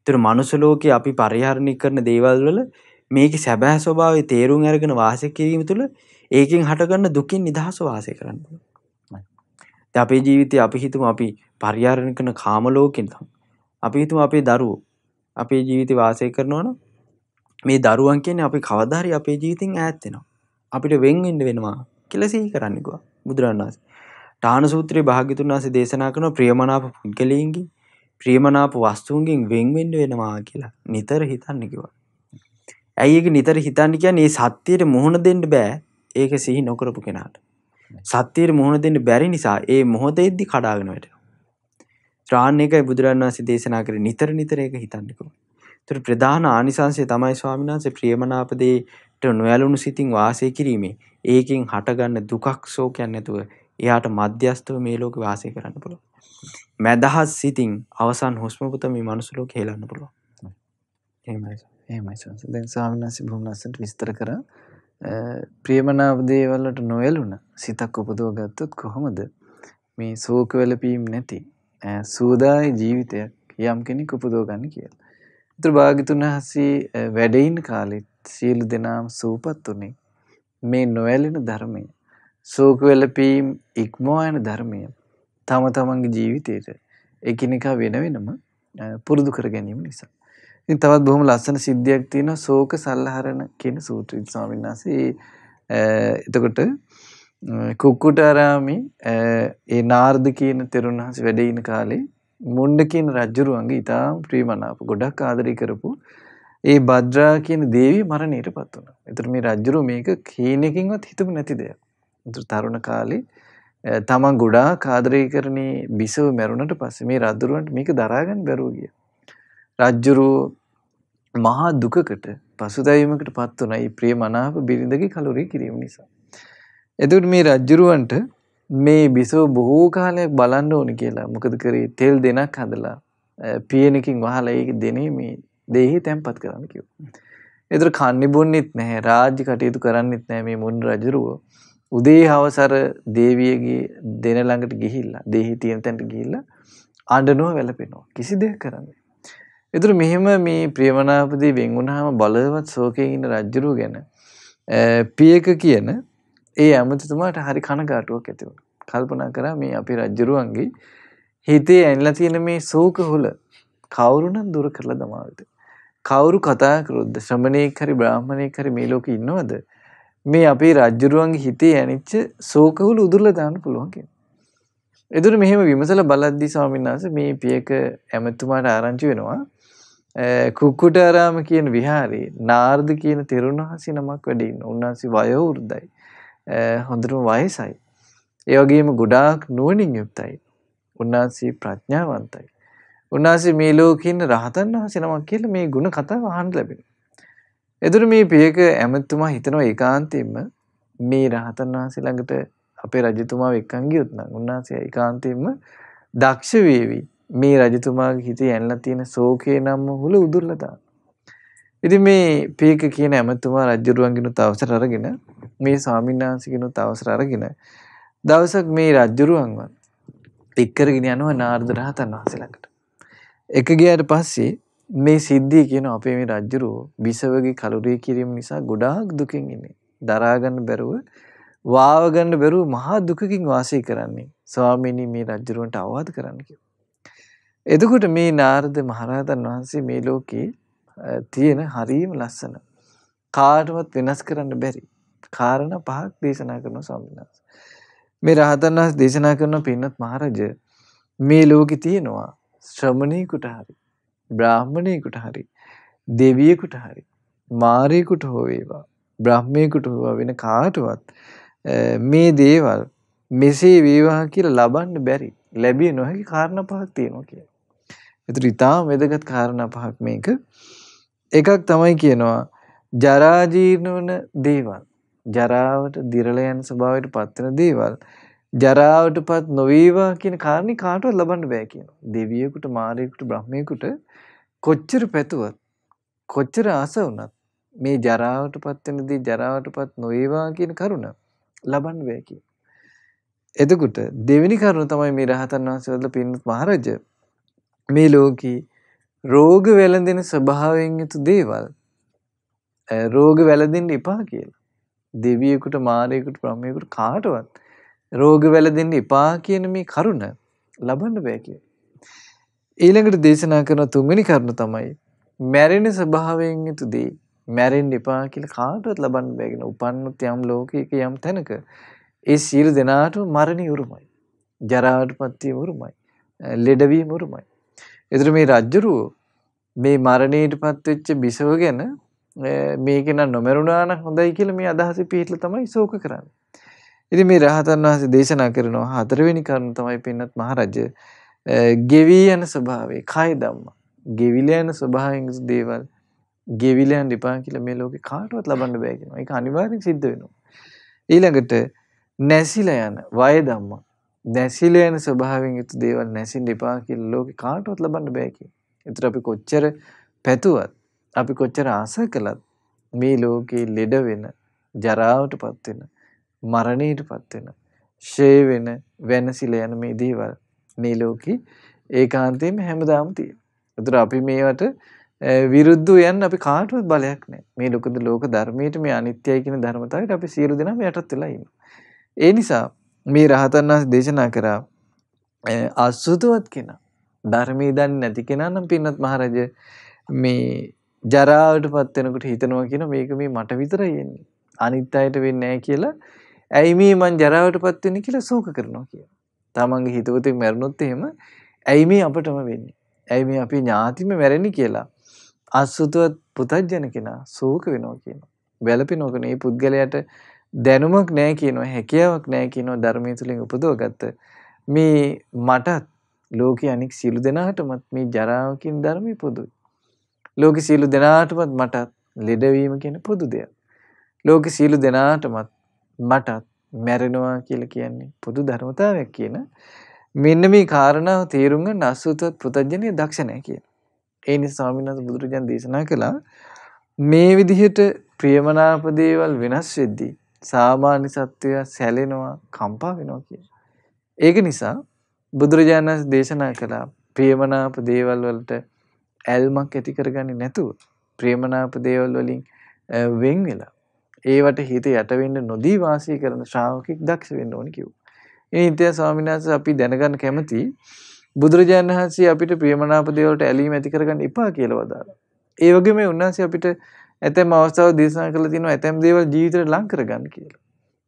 ඒතර මනුස්ස ලෝකේ අපි පරිහරණය කරන දේවල් වල මේකේ සැබෑ ස්වභාවය තේරුම් අරගෙන වාසය කිරීම තුළ ඒකෙන් හටගන්න දුකින් නිදහස වාසය කරන්න පුළුවන්. අපේ ජීවිතය අපි හිතමු අපි පරිහරණය කරන කාම ලෝකෙන් තමයි අපි හිතමු අපේ දරුවෝ අපේ ජීවිතේ වාසය කරනවා නම් මේ දරුවන් කියන්නේ අපි කවදා හරි අපේ ජීවිතෙන් ඈත් වෙනවා. අපිට වෙන් වෙන්න වෙනවා කියලා සිහි කරන්න කිව්වා බුදුරණන් වහන්සේ. ඨාන සූත්‍රයේ භාග්‍යතුන් වහන්සේ දේශනා කරන ප්‍රියමනාප පුද්ගලයන්ගේ ප්‍රියමනාප වස්තුන්ගෙන් වෙන් වෙන්න වෙනවා කියලා නිතර හිතන්න කිව්වා. ඇයි ඒක නිතර හිතන්න කියන්නේ මේ සත්‍යයට මුහුණ දෙන්න බෑ ඒක සිහි නොකරපු කෙනාට. සත්‍යයට මුහුණ දෙන්න බැරි නිසා ඒ මොහොතේදී කඩාගෙන වැටෙනවා. ත්‍රාණ එකයි බුදුරන් වහන්සේ දේශනා කරේ නිතර නිතර ඒක හිතන්නකෝ. ඒතර ප්‍රධාන ආනිසංශය තමයි ස්වාමීන් වහන්සේ ප්‍රියමනාප දේට නොයලුණු සිතින් වාසය කිරීමේ ඒකෙන් හටගන්න දුකක් ශෝකයක් නැතුව එයාට මධ්‍යස්තව මේ ලෝක වාසය කරන්න පුළුවන්. මැදහස් සිතින් අවසන් හුස්ම පුත මේ මනුස්ස ලෝකේ හෙලන්න පුළුවන්. එහෙමයි. එහෙමයි සංස. දැන් ස්වාමීන් වහන්සේ විස්තර කර ප්‍රියමනාප දේවල් වලට නොයලුන සිතක් උපදව ගත්තොත් කොහොමද මේ ශෝක වැළපීම් නැති සූදායි ජීවිතයක් යම් කෙනෙක් උපදෝගන්න කියලා. ඉතුරු භාගිතුන් වහන්සේ වැඩයින් කාලෙත් සියලු දෙනාම සූපත් උනේ මේ නොඇලෙන ධර්මය. ශෝක වෙලපීම් ඉක්මවා යන ධර්මය තම තමන්ගේ ජීවිතේට එකිනෙකා වෙන වෙනම පුරුදු කර ගැනීම නිසා. ඉතින් තවත් බොහොම ලස්සන සිද්ධියක් තියෙනවා ශෝක සල්හරණ කියන සූත්‍රය ස්වාමීන් වහන්සේ එතකොට කුක්කුටාරාමේ ඒ නාර්ද කියන තෙරුණහස වැඩ ඉන කාලේ මුණ්ඩ කියන රජුරුවන්ගේ ඉතාම ප්‍රියමනාප ගොඩක් ආදරය කරපු ඒ භද්‍රා කියන දේවී මරණයටපත් වුණා. ඒතර මේ රජුරුව මේක කීනකින්වත් හිතපු නැති දෙයක්. ඒතර තරුණ කාලේ තමන් ගොඩාක් ආදරය කරණේ බිසව මැරුණට පස්සේ මේ රජුරුවන්ට මේක දරාගන්න බැරුව ගියා. රජුරුව මහා දුකකට පසුතැවීමකටපත් වුණා. මේ ප්‍රියමනාප බිරිඳගේ කලුරිය කිරීම නිසා. එතුට මේ රජ්ජුරුවන්ට මේ බිසෝ බොහෝ කාලයක් බලන්න ඕන කියලා මොකද කරේ තෙල් දෙනක් හදලා පියනකින් වහලා ඒක දෙනේ මේ දෙහි තැන්පත් කරන්න කිව්. එතර කන්නිබුන්නෙත් නැහැ රාජ්‍ය කටයුතු කරන්නෙත් නෑ මේ මුන් රජරුව උදේ හවසර දේවියගේ දෙන ළඟට ගිහිල්ලා දෙහි තියෙන තැන්ට ගිහිල්ල අඩනුව වැලපෙනවා කිසි දෙයක් කරන්නේ. එතුර මෙහෙම මේ ප්‍රියමනාපදී වෙංගුණහම බලවත් සෝකයඉන්න රජ්ජරුව ගැන පියක කියන ඒ ඇමතිතුමාට හරි කනගාටුවක් ඇති වුණා. කල්පනා කරා මේ අපේ රජුරුවන්ගේ හිතේ ඇනලා තියෙන මේ ශෝක හුල කවුරුනම් දුර කරලා දමාවිද? කවුරු කතා කරොත්ද? ශ්‍රමණේක හරි බ්‍රාහමණේක හරි මේ ලෝකේ ඉන්නවද? මේ අපේ රජුරුවන්ගේ හිතේ ඇනිච්ච ශෝක හුල උදුරලා දාන්න පුළුවන් කියලා. එදුර මෙහෙම විමසලා බලද්දී ස්වාමීන් වහන්සේ මේ පියක ඇමතිතුමාට ආරංචි වෙනවා. කුක්කුටාරාම කියන විහාරේ නාර්ද කියන තෙරුණහසි නමක් වැඩ ඉන්න. උන්වහන්සේ වයෝවෘද්ධයි. හොඳටම වයසයි. ඒ වගේම ගොඩාක් නුවණින් යුක්තයි. උන්වහන්සේ ප්‍රඥාවන්තයි. උන්වහන්සේ මේ ලෝකේ ඉන්න රහතන් වහන්සේ නමක් කියලා මේ ಗುಣ කතා වහන්න ලැබෙනවා. එදුරු මේ පියක ඇමතුමා හිතනවා ඒකාන්තයෙන්ම මේ රහතන් වහන්සේ ළඟට අපේ රජතුමාව එක්කන් ගියොත් නම් උන්වහන්සේ ඒකාන්තයෙන්ම දක්ෂ වේවි. මේ රජතුමාගේ හිතේ ඇනලා තියෙන ශෝකේ නම් හුල උදුරලා දානවා. ඉතින් මේ පීක කියන ඇමතුමා රජුරුවන්ගෙනුත් අවසර අරගෙන මේ ස්වාමීන් වහන්සේගෙනුත් අවසර අරගෙන දවසක් මේ රජුරුවන්ව පික් කරගෙන යනවා නාරද රහතන් වහන්සේ ළඟට. එක ගියාට පස්සේ මේ සිද්ධිය කියන අපේ මේ රජුරුව බිසවගේ කලුරිය කිරීම නිසා ගොඩාක් දුකින් ඉන්නේ. දරා ගන්න බැරුව වාව ගන්න බැරුව මහා දුකකින් වාසය කරන්නේ. ස්වාමීනි මේ රජුරුවන්ට අවවාද කරන්න කිව්වා. එතකොට මේ නාරද මහරහතන් වහන්සේ මේ ලෝකේ තියෙන හරීම ලස්සන. කාටවත් වෙනස් කරන්න බැරි. කාරණ පහක් දේශනා කරන සම්බිනාස. මේ රහතන් වහන්සේ දේශනා කරන පින්වත් මහරජ මේ ලෝකෙ තියෙනවා ශ්‍රමණේකට හරි බ්‍රාහමණේකට හරි දෙවියෙකුට හරි මාරයෙකුට හෝ වේවා බ්‍රහ්මයෙකුට හෝ වෙන කාටවත් මේ දේවල් මෙසේ වේවා කියලා ලබන්න බැරි ලැබිය නොහැකි කාරණා පහක් තියෙනවා කියලා. ඒතර ඊටාම වැදගත් කාරණා පහක් මේක. එකක් තමයි කියනවා ජරාජීර්ණ වන දේවල් ජරාවට දිරලයන් ස්භාවට පත්වන දේවල් ජරාවට පත් නොවීවා කියන කාරණි කාටුවත් ලබන්න බෑ කියන. දෙවියෙකුට මාරයෙකුට බ්‍රහ්මයකුට කොච්චර පැතුවත් කොච්චර ආස වනත් මේ ජරාවට පත්වෙනදී ජරාවට පත් නොවේවා කියන කරුණ ලබන්න බෑ කිය. එතකොට දෙවෙනි කරුණ තමයි මේ රහතන් වහන්සේ වදලා පින්වත් මහරජ මේ ලෝකී රෝග වැළඳෙන ස්වභාවයෙන් යුතු දේවල් රෝග වැළඳෙන්න එපා කියලා. දෙවියෙකුට මාරයෙකුට බ්‍රහ්මයෙකුට කාටවත් රෝග වැළඳෙන්න එපා කියන මේ කරුණ ලබන්න බෑ කියලා. ඊළඟට දේශනා කරන තුන්වෙනි කරුණ තමයි මැරෙන ස්වභාවයෙන් යුතු දේ මැරෙන්න එපා කියලා කාටවත් ලබන්න බෑ කියන උපන්නත් යම් ලෝකයක යම් තැනක ඒ සියලු දෙනාටම මරණය උරුමයි. ජරාවටපත් වීම උරුමයි. ලෙඩවීම උරුමයි. එතකොට මේ රජ්ජුරුව මේ මරණයටපත් වෙච්ච බිසව ගැන මේ කෙනා නොමරුණා නම් හොඳයි කියලා මේ අදහස පිළිහිట్లా තමයි ශෝක කරන්නේ. ඉතින් මේ රහතන් වහන්සේ දේශනා කරනවා හතරවෙනි කරුණ තමයි පින්නත් මහරජ ගෙවි යන ස්වභාවය කය ධම්ම. ගෙවිල යන ස්වභාවයෙන් දේවල් ගෙවිල යන ඉපා කියලා මේ ලෝකේ කාටවත් ලබන්න බෑ කියනවා. ඒක අනිවාර්යෙන් සිද්ධ වෙනවා. ඊළඟට නැසිලා යන වය ධම්ම. නැසිලා යන ස්වභාවයෙන් යුතු දේවල් නැසින්න එපා කියලා ලෝකේ කාටවත් ලබන්න බෑ කිය. ඒතර අපි කොච්චර පැතුවත් අපි කොච්චර ආසා කළත් මේ ලෝකේ ලෙඩ වෙන, ජරාවටපත් වෙන, මරණයටපත් වෙන, ෂේ වෙන, වෙනසිලා යන මේ දේවල් මේ ලෝකේ ඒකාන්තයෙන්ම හැමදාම තියෙනවා. ඒතර අපි මේවට විරුද්ධ යන්න අපි කාටවත් බලයක් නැහැ. මේ ලොකද ලෝක ධර්මයේ මේ අනිත්‍යයි කියන ධර්මතාවයට අපි සියලු දෙනාම යටත් වෙලා ඉන්නවා. ඒ නිසා මේ රහතන් වහන්සේ දේශනා කරා අසුතුවත් කෙනා ධර්මයේ දන්නේ නැති කෙනා නම් පින්නත් මහරජ මේ ජරාවටපත් වෙනකොට හිතනවා කියන මේක මේ මට විතරයි එන්නේ අනිත් අයට වෙන්නේ නැහැ කියලා ඇයි මේ මං ජරාවටපත් වෙන්නේ කියලා ශෝක කරනවා කියන. තමන්ගේ හිතවතින් මැරුණොත් එහෙම ඇයි මේ අපටම වෙන්නේ? ඇයි මේ අපි ඥාතිම මැරෙන්නේ කියලා අසුතුවත් පුතජන කෙනා ශෝක වෙනවා කියනවා. වැළපෙනවක මේ පුද්ගලයාට දැනුමක් නැහැ කියනවා හැකියාවක් නැහැ කියනවා ධර්මයේ තුලින් උපදවගත්ත මේ මටත් ලෝකයේ අනික් සියලු දෙනාටමත් මේ ජරාව කියන ධර්මයේ පොදුයි. ලෝකයේ සියලු දෙනාටමත් මටත් ලෙඩවීම කියන පොදු දෙයක්. ලෝකයේ සියලු දෙනාටමත් මටත් මැරෙනවා කියලා කියන්නේ පොදු ධර්මතාවයක් කියන මෙන්න මේ කාරණාව තේරුම් ගන්න අසුතත් පුතඥය දක්ෂ නැහැ කියන. ඒ නිසා ස්වාමීන් වහන්සේ බුදුරජාන් දේශනා කළා මේ විදිහට ප්‍රියමනාප දේවල් වෙනස් වෙද්දී සාමාන්‍ය සත්වයා සැලෙනවා කම්පා වෙනවා කිය. ඒක නිසා බුදුරජාණන් දේශනා කළා ප්‍රියමනාප දේවල් වලට ඇල්මක් ඇති කරගන්නේ නැතුව ප්‍රියමනාප දේවල් වලින් වෙන් වෙලා ඒවට හිත යටවෙන්න නොදී වාසය කරන ශ්‍රාවකෙක් දක්ෂ වෙන්න ඕන කිව්වා. ඒ හිතේ ස්වාමීන් වහන්සේ අපි දැනගන්න කැමති බුදුරජාණන් වහන්සේ අපිට ප්‍රියමනාප දේවල්ට ඇලීම ඇති කරගන්න එපා කියලා වදාළා. ඒ වගේම උන්වහන්සේ අපිට ඇතැම් අවස්ථාව දේශනා කරලා තියෙනවා ඇතැම් දේවල් ජීවිතේට ලං කරගන්න කියලා.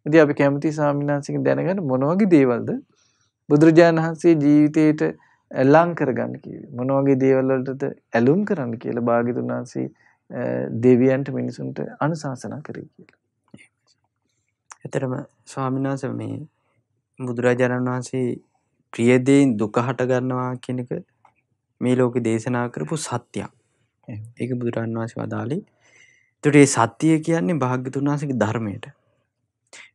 ඉතින් අපි කැමති ස්වාමිනාන්සේගෙන් දැනගන්න මොන වගේ දේවල්ද බුදුරජාණන් වහන්සේ ජීවිතේට ලං කරගන්න කිව්වේ. මොන වගේ දේවල් වලටද ඇලුම් කරන්න කියලා භාග්‍යතුන් වහන්සේ දෙවියන්ට මිනිසුන්ට අනුශාසනා කරේ කියලා. එතරම් ස්වාමිනාස මේ බුදුරජාණන් වහන්සේ ප්‍රියදයෙන් දුක හට ගන්නවා කියන එක මේ ලෝකේ දේශනා කරපු සත්‍යයක්. ඒක බුදුරන් වහන්සේ වදාළේ එතකොට මේ සත්‍ය කියන්නේ භාග්‍යතුන් වහන්සේගේ ධර්මයට.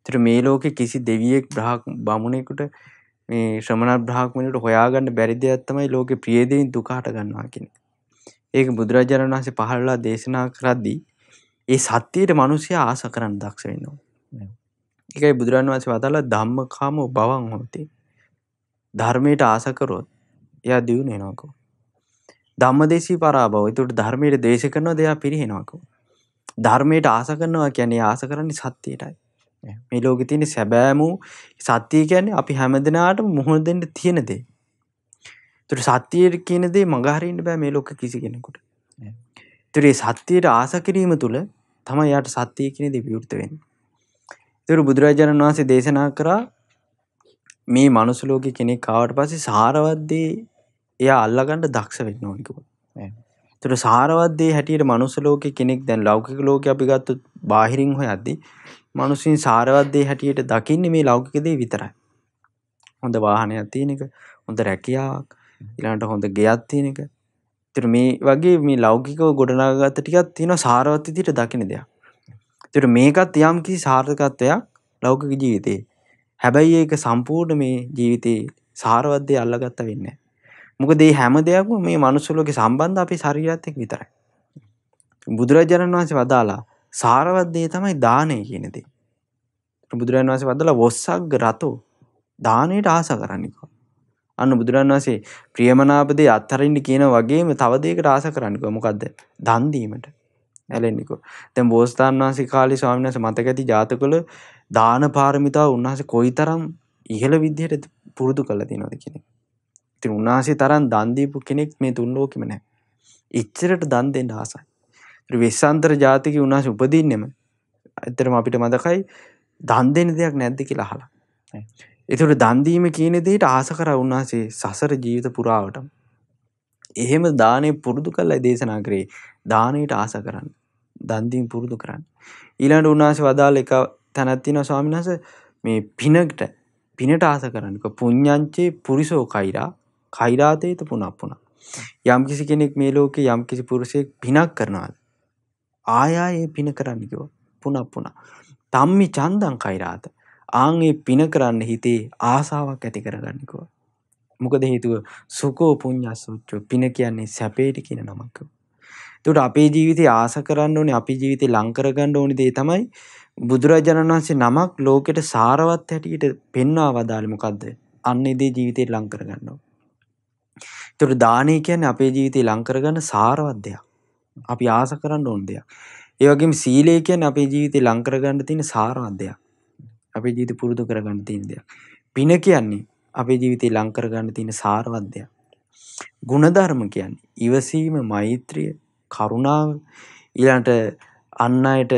එතකොට මේ ලෝකේ කිසි දෙවියෙක් බ්‍රහක් බමුණෙකුට මේ ශ්‍රමණ බ්‍රාහ්මණයට හොයාගන්න බැරි දෙයක් තමයි ලෝකේ ප්‍රිය දෙයින් දුක හට ගන්නවා කියන්නේ. ඒක බුදුරජාණන් වහන්සේ පහළලා දේශනා කරද්දී ඒ සත්‍යයට මිනිස්සයා ආස කරන්න දක්ෂ වෙන්න ඕනේ. ඒකයි බුදුරජාණන් වහන්සේ වදාළ ධම්මකාම භවං හොති. ධර්මයට ආස කරොත් එයා දියුණු වෙනවකෝ. ධම්මදේශී පරාභව. ඒකට ධර්මයට දේශ කරනවා දෙයා පිරිහෙනවකෝ. ධර්මයට ආස කරනවා කියන්නේ ආස කරන්නේ සත්‍යයටයි. මේ ලෝකෙ තියෙන සැබෑම සත්‍ය කියන්නේ අපි හැමදෙනාටම මුහුණ දෙන්න තියෙන දේ. ඒතර සත්‍යය කියන දේ මගහරින්න බෑ මේ ලෝකෙ කිසි කෙනෙකුට. ඒතර මේ සත්‍යයට ආස කිරීම තුල තමයි යාට සත්‍ය කියන දේ විවෘත වෙන්නේ. ඒතර බුදුරජාණන් වහන්සේ දේශනා කරා මේ මනුස්ස ලෝකෙ කෙනෙක් ආවට පස්සේ සාරවත් දේ එයා අල්ලගන්න දක්ෂ වෙන්න ඕනි කිව්වා. එතකොට සාරවත් දේ හැටියට මනුස්ස ලෝකේ කෙනෙක් දැන් ලෞකික ලෝකේ අපි ගත්තොත් බාහිරින් හොයද්දී මිනිස්සුන් සාරවත් දේ හැටියට දකින්නේ මේ ලෞකික දේ විතරයි. හොඳ වාහනයක් තියෙන එක, හොඳ රැකියාවක්, ඊළඟට හොඳ ගෙයක් තියෙන එක. ඒතර මේ වගේ මේ ලෞකිකව ගොඩනගාගත්ත ටිකක් තියෙනවා සාරවත් විදියට දකින්න දෙයක්. ඒතර මේකත් යම්කිසි සාර්ථකත්වයක් ලෞකික ජීවිතේ. හැබැයි ඒක සම්පූර්ණ මේ ජීවිතේ සාරවත් දේ අල්ලගත්ත වෙන්නේ නැහැ. මොකදේ හැම දෙයක් මේ මනුස්සුලෝක සම්බන්ධ අපි ශරීරත්තෙක් විතරයි. බුදුරජාණන් වහන්සේ වදාලා සාරවත්දේ තමයි දානය කියනදේ. බුදුරන් වහස වදල වොස්සක් රතු දානයට ආස කරන්නක. අන්න බුදුරන් වසේ ප්‍රියමනාපදේ අත්හරන්න කියන වගේම තවදයකට ආස කරන්නක මොකක්ද දන්දීමට ඇලෙන්නික තැ බෝස්ථාන් වහන්සේ කාලි ස්වාමිනස මතකඇති ජාතකළ දාන පාරමිතාව උන්හස කොයි තරම් ඉහළ විද්‍යයට පුරුදු කල්ලති නොද කෙනෙක්. ඉතින් උන්වහන්සේ තරම් දන් දීපු කෙනෙක් මේ තුන් ලෝකෙම නැහැ. ඉච්චරට දන් දෙන්න ආසයි. වෙස්සාන්තර ජාතිකේ උන්වහන්සේ උපදින්නෙම ඇත්තටම අපිට මතකයි දන් දෙන්න දෙයක් නැද්ද කියලා අහලා. ඒතර දන් දීම කියන දෙයට ආස කරා උන්වහන්සේ සසර ජීවිත පුරාවටම. එහෙම දානේ පුරුදු කළා දේශනා කරේ. දානයට ආස කරන්න. දන් දීම පුරුදු කරන්න. ඊළඟට උන්වහන්සේ වදාළ එක තැනක් තියෙනවා ස්වාමීන් වහන්සේ මේ පිනකට පිනට ආස කරන්නක පුඤ්ඤංචේ පුරිසෝ කෛරා කෛරාතේත පුනප්පුන. යම්කිසි කෙනෙක් මේ ලෝකේ යම්කිසි පුරුෂයෙක් පිනක් කරනවාද ආයායේ පින කරන්න කිව්වා පුනප්පුන. තම්මි චන්දං කෛරාත. ආන් ඒ පින කරන්න හිතේ ආසාවක් ඇති කරගන්න කිව්වා. මොකද හේතුව සුකෝ පුඤ්ඤස්සොච්චෝ පින කියන්නේ සැපේට කියන නමක්. එතකොට අපේ ජීවිතේ ආස කරන්න ඕනේ අපේ ජීවිතේ ලං කරගන්න ඕනේ දේ තමයි බුදුරජාණන් වහන්සේ නමක් ලෝකෙට සාරවත් හැටියට පෙන්වා වදාළේ මොකද්ද? අන්නේ දේ ජීවිතේ ලං කරගන්න ඕනේ. එතකොට දානය කියන්නේ අපේ ජීවිතේ ලං කරගන්න සාරවත් දෙයක්. අපි ආස කරන්න ඕන දෙයක්. ඒ වගේම සීලය කියන්නේ අපේ ජීවිතේ ලං කරගන්න තියෙන සාරවත් දෙයක්. අපේ ජීවිත පුරුදු කරගන්න තියෙන දෙයක්. පින කියන්නේ අපේ ජීවිතේ ලං කරගන්න තියෙන සාරවත් දෙයක්. ගුණධර්ම කියන්නේ ඉවසීම, මෛත්‍රිය, කරුණාව ඊළඟට අන් අයට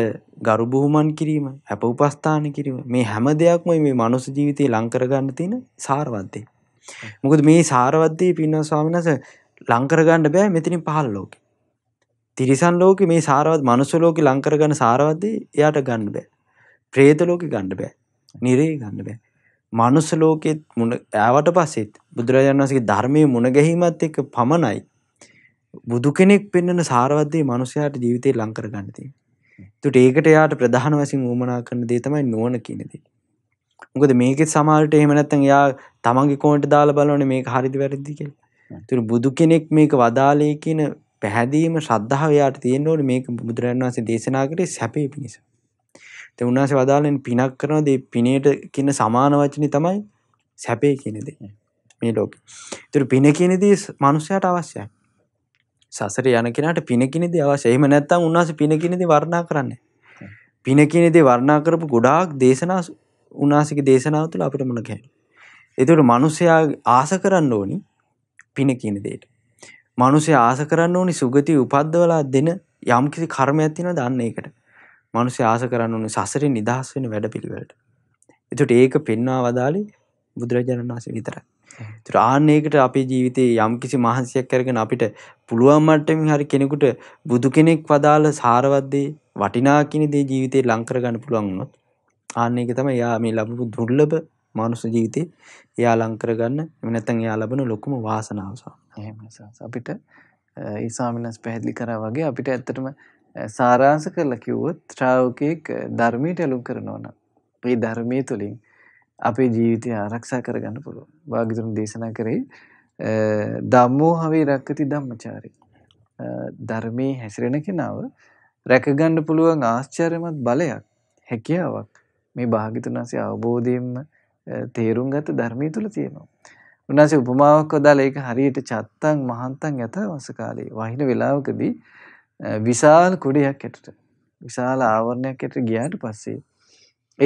ගරු බුහුමන් කිරීම, අප උපස්ථාන කිරීම මේ හැම දෙයක්ම මේ මනුස්ස ජීවිතේ ලං කරගන්න තියෙන සාරවත් දෙයක්. *laughs* මොකද මේ සාරවද්දී පින්න ස්වාමිනස ලංකරගන්න බෑ මෙතිනි පහල් ලෝක. තිරිසන් ලෝක මේ සාරවත් මනුසුලෝක ලංකරගන්න සාරවද්දී එයාට ගන්න බෑ. ප්‍රේතලෝක ගණ්ඩ බෑ නිරේ ගන්න බෑ. මනුස්ස ලෝකෙත් මුණ ඇවට පස්සෙත් බුදුරජාණන් වසගේ ධර්මය මුණගැහීමත් එක්ක පමණයි. බුදු කෙනෙක් පෙන්න්නන සාරවද්දේ මනුසයාට ජීවිතය ලංකර ගන්නති. තුට ඒකට එයාට ප්‍රධාන වසින් ූමනා කරන දේතමයි නුවන කියනෙදී. මොකද මේකෙ සමහරට එහෙම නැත්නම් එයා තමන්ගේ කොන්ට දාලා බලනවනේ මේක හරිද වැරදිද කියලා. ඒතර බුදු කෙනෙක් මේක වදාළේ කියන පැහැදීම ශ්‍රද්ධාව එයාට තියෙන්න ඕනේ මේක බුදුරජාණන් වහන්සේ දේශනා කරේ සැපේ පිණිස. ඒ උන්වහන්සේ වදාළෙන් පිනක් කරනවා ඒ පිනේට කියන සමාන වචනේ තමයි සැපේ කියන දේ. මේ ලෝකේ. ඒතර පින කියන දේ මනුස්සයාට අවශ්‍යයි. සසරේ යන කෙනාට පින කියන දේ අවශ්‍යයි. එහෙම නැත්නම් උන්වහන්සේ පින කියන දේ වර්ණනා කරන්නේ. පින කියන දේ වර්ණනා කරපු ගොඩාක් දේශනා උනාසික දේශනාව තුළ අපිට මුණ ගැහෙන. ඒතකොට මිනිසයා ආස කරන්න ඕනි පින කියන දෙයට. මිනිසයා ආස කරන්න ඕනි සුගතිය උපද්දවලා දෙන යම්කිසි කර්මයක් තියෙනවද අන්න ඒකට. මිනිසයා ආස කරන්න ඕනි සසරේ නිදහස් වෙන වැඩපිළිවෙලට. ඒතකොට ඒක පෙන්වා වදාලේ බුදුරජාණන් වහන්සේ විතරයි. ඒතර ආන්න ඒකට අපේ ජීවිතේ යම්කිසි මහන්සියක් කරගෙන අපිට පුළුවන් මට්ටමින් හරි කෙනෙකුට බුදු කෙනෙක් වදාළ සාරවත් දේ වටිනා කිනි දේ ජීවිතේ ලං කරගන්න පුළුවන් වුණොත් ආන්න ඒක තමයි එයා මේ ලැබපු දුර්ලභ මානුෂ ජීවිතේ එයා ලං කරගන්න එහෙම නැත්නම් එයා ලබන ලොකුම වාසනාව ස්වාමී. එහෙමයි ස්වාමී. අපිට ඒ ස්වාමීන් පැහැදිලි කරා වගේ අපිට ඇත්තටම සාරාංශ කරලා කිව්වොත් ශ්‍රාවකෙක් ධර්මයට ඇලුම් කරනවා නම් ඒ ධර්මයේ තුලින් අපේ ජීවිතය ආරක්ෂා කරගන්න පුළුවන්. වාග්ගිතුන් දේශනා කරේ ධම්මෝ හවේ රක්කති ධම්මචාරී. ධර්මයේ හැසිරෙන කෙනාව රැකගන්න පුළුවන් ආශ්චර්යමත් බලයක් හැකියාවක් මේ භාග්‍යතුන් වහන්සේ අවබෝධයෙන්ම තේරුම් ගත ධර්මයේ තුල තියෙනවා. උන්වහන්සේ උපමාවක් වදාලා ඒක හරියට චත්තං මහන්තං යතවස කාලේ වහින වේලාවකදී විශාල කුඩයක් ඇටට විශාල ආවරණයක් ඇටට ගියාට පස්සේ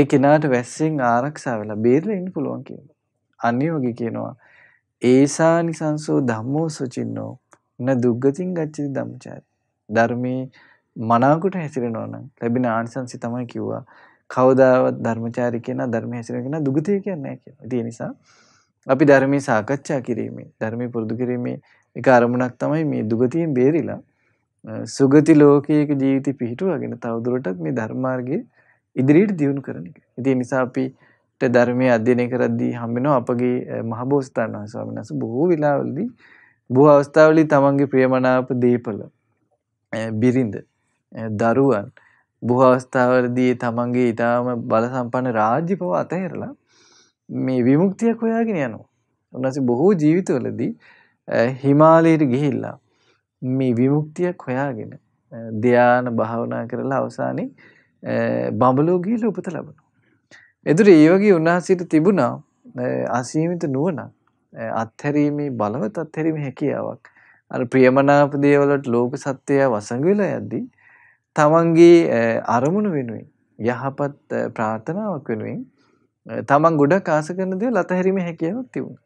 ඒ කෙනාට වැස්සෙන් ආරක්ෂා වෙලා බේරලා ඉන්න පුළුවන් කියනවා. අනිවාර්යයෙන්ම කියනවා ඒසානි සංසෝ ධම්මෝ සුචින්නෝ න දුග්ගතින් ගච්ඡති ධම්මචාරි. ධර්මයේ මනාවකට හැසිරෙනවා නම් ලැබෙන ආනිසංසය තමයි කිව්වා. කවදාවත් ධර්මචාරි කෙනා ධර්ම හැසිරෙන කෙනා දුගතිය කියන්නේ නැහැ කියලා. ඒ නිසා අපි ධර්මයේ සාකච්ඡා කිරීමේ ධර්මයේ පුරුදු කිරීමේ එක අරමුණක් තමයි මේ දුගතියෙන් බේරිලා සුගති ලෝකයක ජීවිත පිහිටුවගෙන තවදුරටත් මේ ධර්මාර්ගයේ ඉදිරියට දියුණු කරන එක. ඉතින් නිසා අපිට ධර්මයේ අධ්‍යයනය කරද්දී හම්බෙන අපගේ මහබෝසතාණන් වහන්සේ ස්වාමීන් වහන්සේ බොහෝ වෙලාවලදී බොහෝ අවස්ථාවලදී තමන්ගේ ප්‍රියමනාප දීපල බිරිඳ දරුවන් බොහෝ අවස්ථාවලදී තමන්ගේ ඉතාම බලසම්පන්න රාජ්‍ය පව අතහැරලා මේ විමුක්තියක් හොයාගෙන යනවා. උන්වහන්සේ බොහෝ ජීවිතවලදී හිමාලයට ගිහිල්ලා මේ විමුක්තියක් හොයාගෙන ධ්‍යාන භාවනා කරලා අවසානයේ බඹලෝ ගිහිල්ලා උපත ලබනවා. එතකොට ඒ වගේ උන්වහන්සේට තිබුණා අසීමිත නුවණක් අත්හැරීමේ බලවත් අත්හැරීමේ හැකියාවක්. අර ප්‍රියමනාප දේවලට ලෝක සත්‍යය වසඟ වෙලා යද්දී තමන්ගේ අරමුණ වෙනුවෙන් යහපත් ප්‍රාර්ථනාවක් වෙනුවෙන් තමන් ගොඩක් ආස කරන දේ ලතහැරීමේ හැකියාවක් තිබුණා.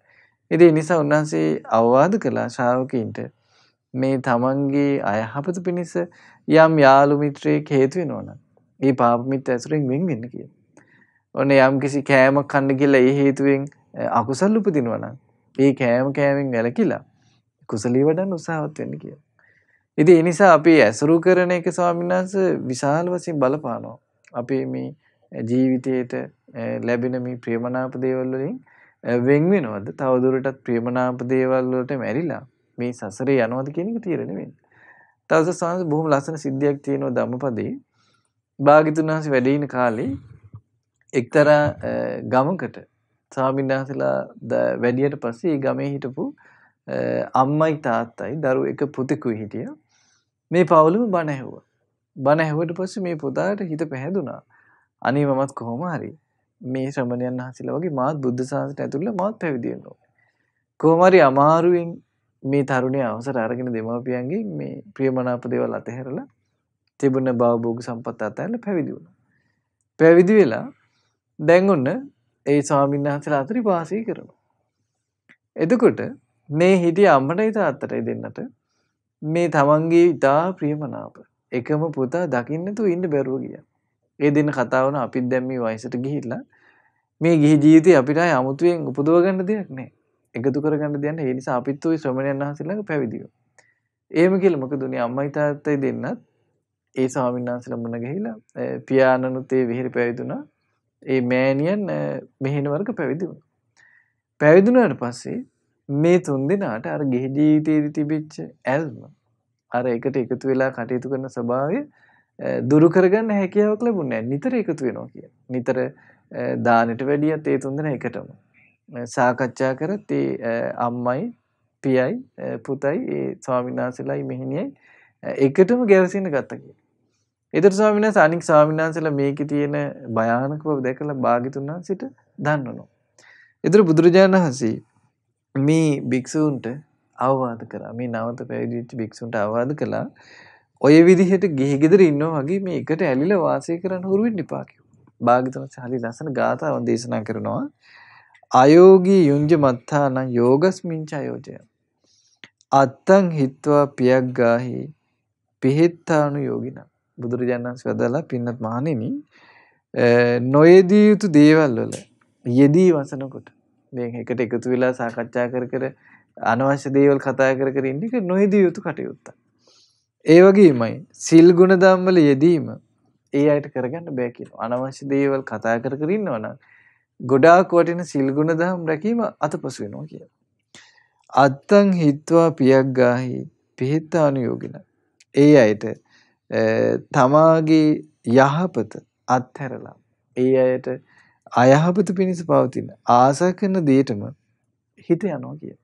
ඉතින් ඒ නිසා උන්වහන්සේ අවවාද කළා ශ්‍රාවකීන්ට මේ තමන්ගේ අයහපත පිණිස යම් යාළු මිත්‍රයෙක් හේතු වෙනවනම් ඒ පාප මිත්‍ර ඇසුරෙන් වෙන් වෙන්න කියලා. ඔන්න යම් කිසි කෑමක් කන්න කියලා ඒ හේතුවෙන් අකුසල් උපදිනවා නම් ඒ කෑම කෑමෙන් වැළකීලා කුසලී වඩන්න උත්සාහවත් වෙන්න කියලා. ඉතින් ඒ නිසා අපි ඇසුරු කරන එක ස්වාමීන් වහන්සේ විශාල වශයෙන් බලපානවා. අපේ මේ ජීවිතේට ලැබෙන මේ ප්‍රේමනාප දේවල් වලින් වෙන් වෙනවද? තවදුරටත් ප්‍රේමනාප දේවල් වලට මැරිලා මේ සසරේ යනවද කියන එක තීරණය වෙන්නේ. තවස ස්වාමීන් වහන්සේ බොහොම ලස්සන සිද්ධියක් තියෙනවා ධම්මපදයේ. භාග්‍යතුන් වහන්සේ වැඩ ඉන කාලේ එක්තරා ගමකට ස්වාමීන් වහන්සේලා වැඩියට පස්සේ ඒ ගමේ හිටපු අම්මයි තාත්තයි දරු එක පුතෙකුයි හිටියා. මේ පවුලම බණ ඇහුවා. බණ ඇහුවට පස්සේ මේ පුතාට හිත පැහැදුනා. අනේ මමත් කොහොම හරි මේ ශ්‍රමණයන් වහන්සේලා වගේ මාත් බුද්ධ ශාසනයට ඇතුළේ මාත් පැවිදි වෙන්න ඕනේ. කොහොම හරි අමාරුවෙන් මේ තරුණය අවසර අරගෙන දෙමාපියන්ගේ මේ ප්‍රියමනාප දේවල් අතහැරලා තිබුණ භවභෝග සම්පත් අතහැරලා පැවිදි වුණා. පැවිදි වෙලා දැන් ඔන්න ඒ ස්වාමීන් වහන්සේලා අතරේ වාසය කරනවා. එතකොට මේ හිටිය අම්මටයි තාත්තටයි දෙන්නට මේ තමන්ගේ ඉතා ප්‍රියමනාප එකම පුතා දකින්නතු ඉන්න බැරුව ගිය. ඒ දෙන්න කතාවන අපිත් දැම්මී වයිසට ගිහිල්ලා මේ ගිහි ජීවිතය අපිට අමුතුවෙන් උපදුවගන්න දෙයක් නෑ එකතු කරගන්න දෙන්න ඒනිසා අපිත්තුවයි ශ්‍රමණයන් වහසලඟ පැවිදිියෝ. ඒම කියල මොක දුනේ අම්මයි තාත්තයි දෙන්නත් ඒ ස්වාමින්නාන්සල මුණ ගහිලා පියාණනුත්තේ විහිරි පැවිදුනා ඒ මෑනියන් මෙහෙනවර්ග පැවිදි වුණ. පැවිදුනට පස්සේ මේ තුන් දෙනාට අර ගෙහි ජීවිතයේදී තිබිච්ච ඇල්ම අර එකට එකතු වෙලා කටයුතු කරන ස්වභාවය දුරු කරගන්න හැකියාවක් ලැබුණේ නැහැ. නිතර එකතු වෙනවා කියන. නිතර දානෙට වැඩියත් ඒ තුන් දෙනා එකටම සාකච්ඡා කරත් ඒ අම්මයි, පියයි, පුතයි, ඒ ස්වාමීන් වහන්සේලායි මෙහිණියයි එකටම ගැවසෙන්න ගත්තා කියලා. ඒතර ස්වාමීන් වහන්සේ අනික් ස්වාමීන් වහන්සේලා මේකේ තියෙන භයානක බව දැකලා භාග්‍යතුන් වහන්සේට දන්වනවා. ඒතර බුදුරජාණන් වහන්සේ මේ භික්ෂූන්ට අවවාද කරා. මේ නවත පැවිදිච්ච භික්ෂූන්ට අවවාද කළා. ඔය විදිහට ගිහි ගෙදර ඉන්නවා වගේ මේ එකට ඇලිලා වාසය කරන්න හුරු වෙන්න එපා කිව්වා. භාග්‍යවතුන් සාලි ලස්සන ගාථාවන් දේශනා කරනවා. අයෝගී යුංජ මත්තාන යෝගස්මින්ච අයෝජය. අත්තං හිත්වා පියක් ගාහි පිහෙත්තානු යෝගින. බුදුරජාණන් වහන්සේ වදාලා පින්නත් මහණෙනි නොයදී යුතු දේවල් වල යෙදී වසනකොට මේ එකට එකතු වෙලා සාකච්ඡා කර කර අනවශ්‍ය දේවල් කතා කර කර ඉන්න එක නොයේදී යුතු කටයුත්තක්. ඒ වගේමයි සිල් ගුණ ධම්වල යෙදීම ඒ අයට කරගන්න බෑ කියනවා. අනවශ්‍ය දේවල් කතා කර කර ඉන්නවා නම් ගොඩාක් වටින සිල් ගුණ ධම් රැකීම අතපසු වෙනවා කියනවා. අත්තං හිත්වා පියක් ගාහි පිහිතානුයෝගින. ඒ අයට තමාගේ යහපත අත්හැරලා ඒ අයට අයහපත පිණිස පවතින ආසා කරන දෙයටම හිත යනවා කියන.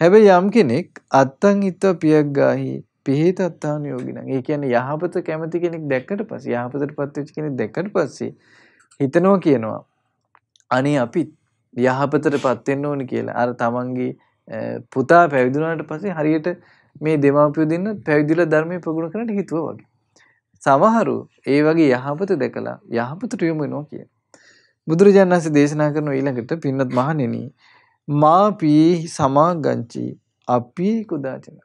හැබැයි යම් කෙනෙක් අත්තං හිත පියක් ගාහි පිහිත අත්තාන යෝගිනං. ඒ කියන්නේ යහපත කැමති කෙනෙක් දැක්කට පස්සේ යහපතටපත් වෙච්ච කෙනෙක් දැක්කට පස්සේ හිතනවා කියනවා අනේ අපි යහපතටපත් වෙන්න ඕනි කියලා. අර තමන්ගේ පුතා පැවිදුනාට පස්සේ හරියට මේ දෙමාපියෝ දෙන්න පැවිදිලා ධර්මයේ ප්‍රගුණ කරන්න හිතුවා වගේ. සමහරු ඒ වගේ යහපත දැකලා යහපතට යොමු වෙනවා කියන. බුදුරජාණන් වහන්සේ දේශනා කරන ඊළඟට පින්නත් මහණෙනි මා පී සමාගංචි අපි කුදාචන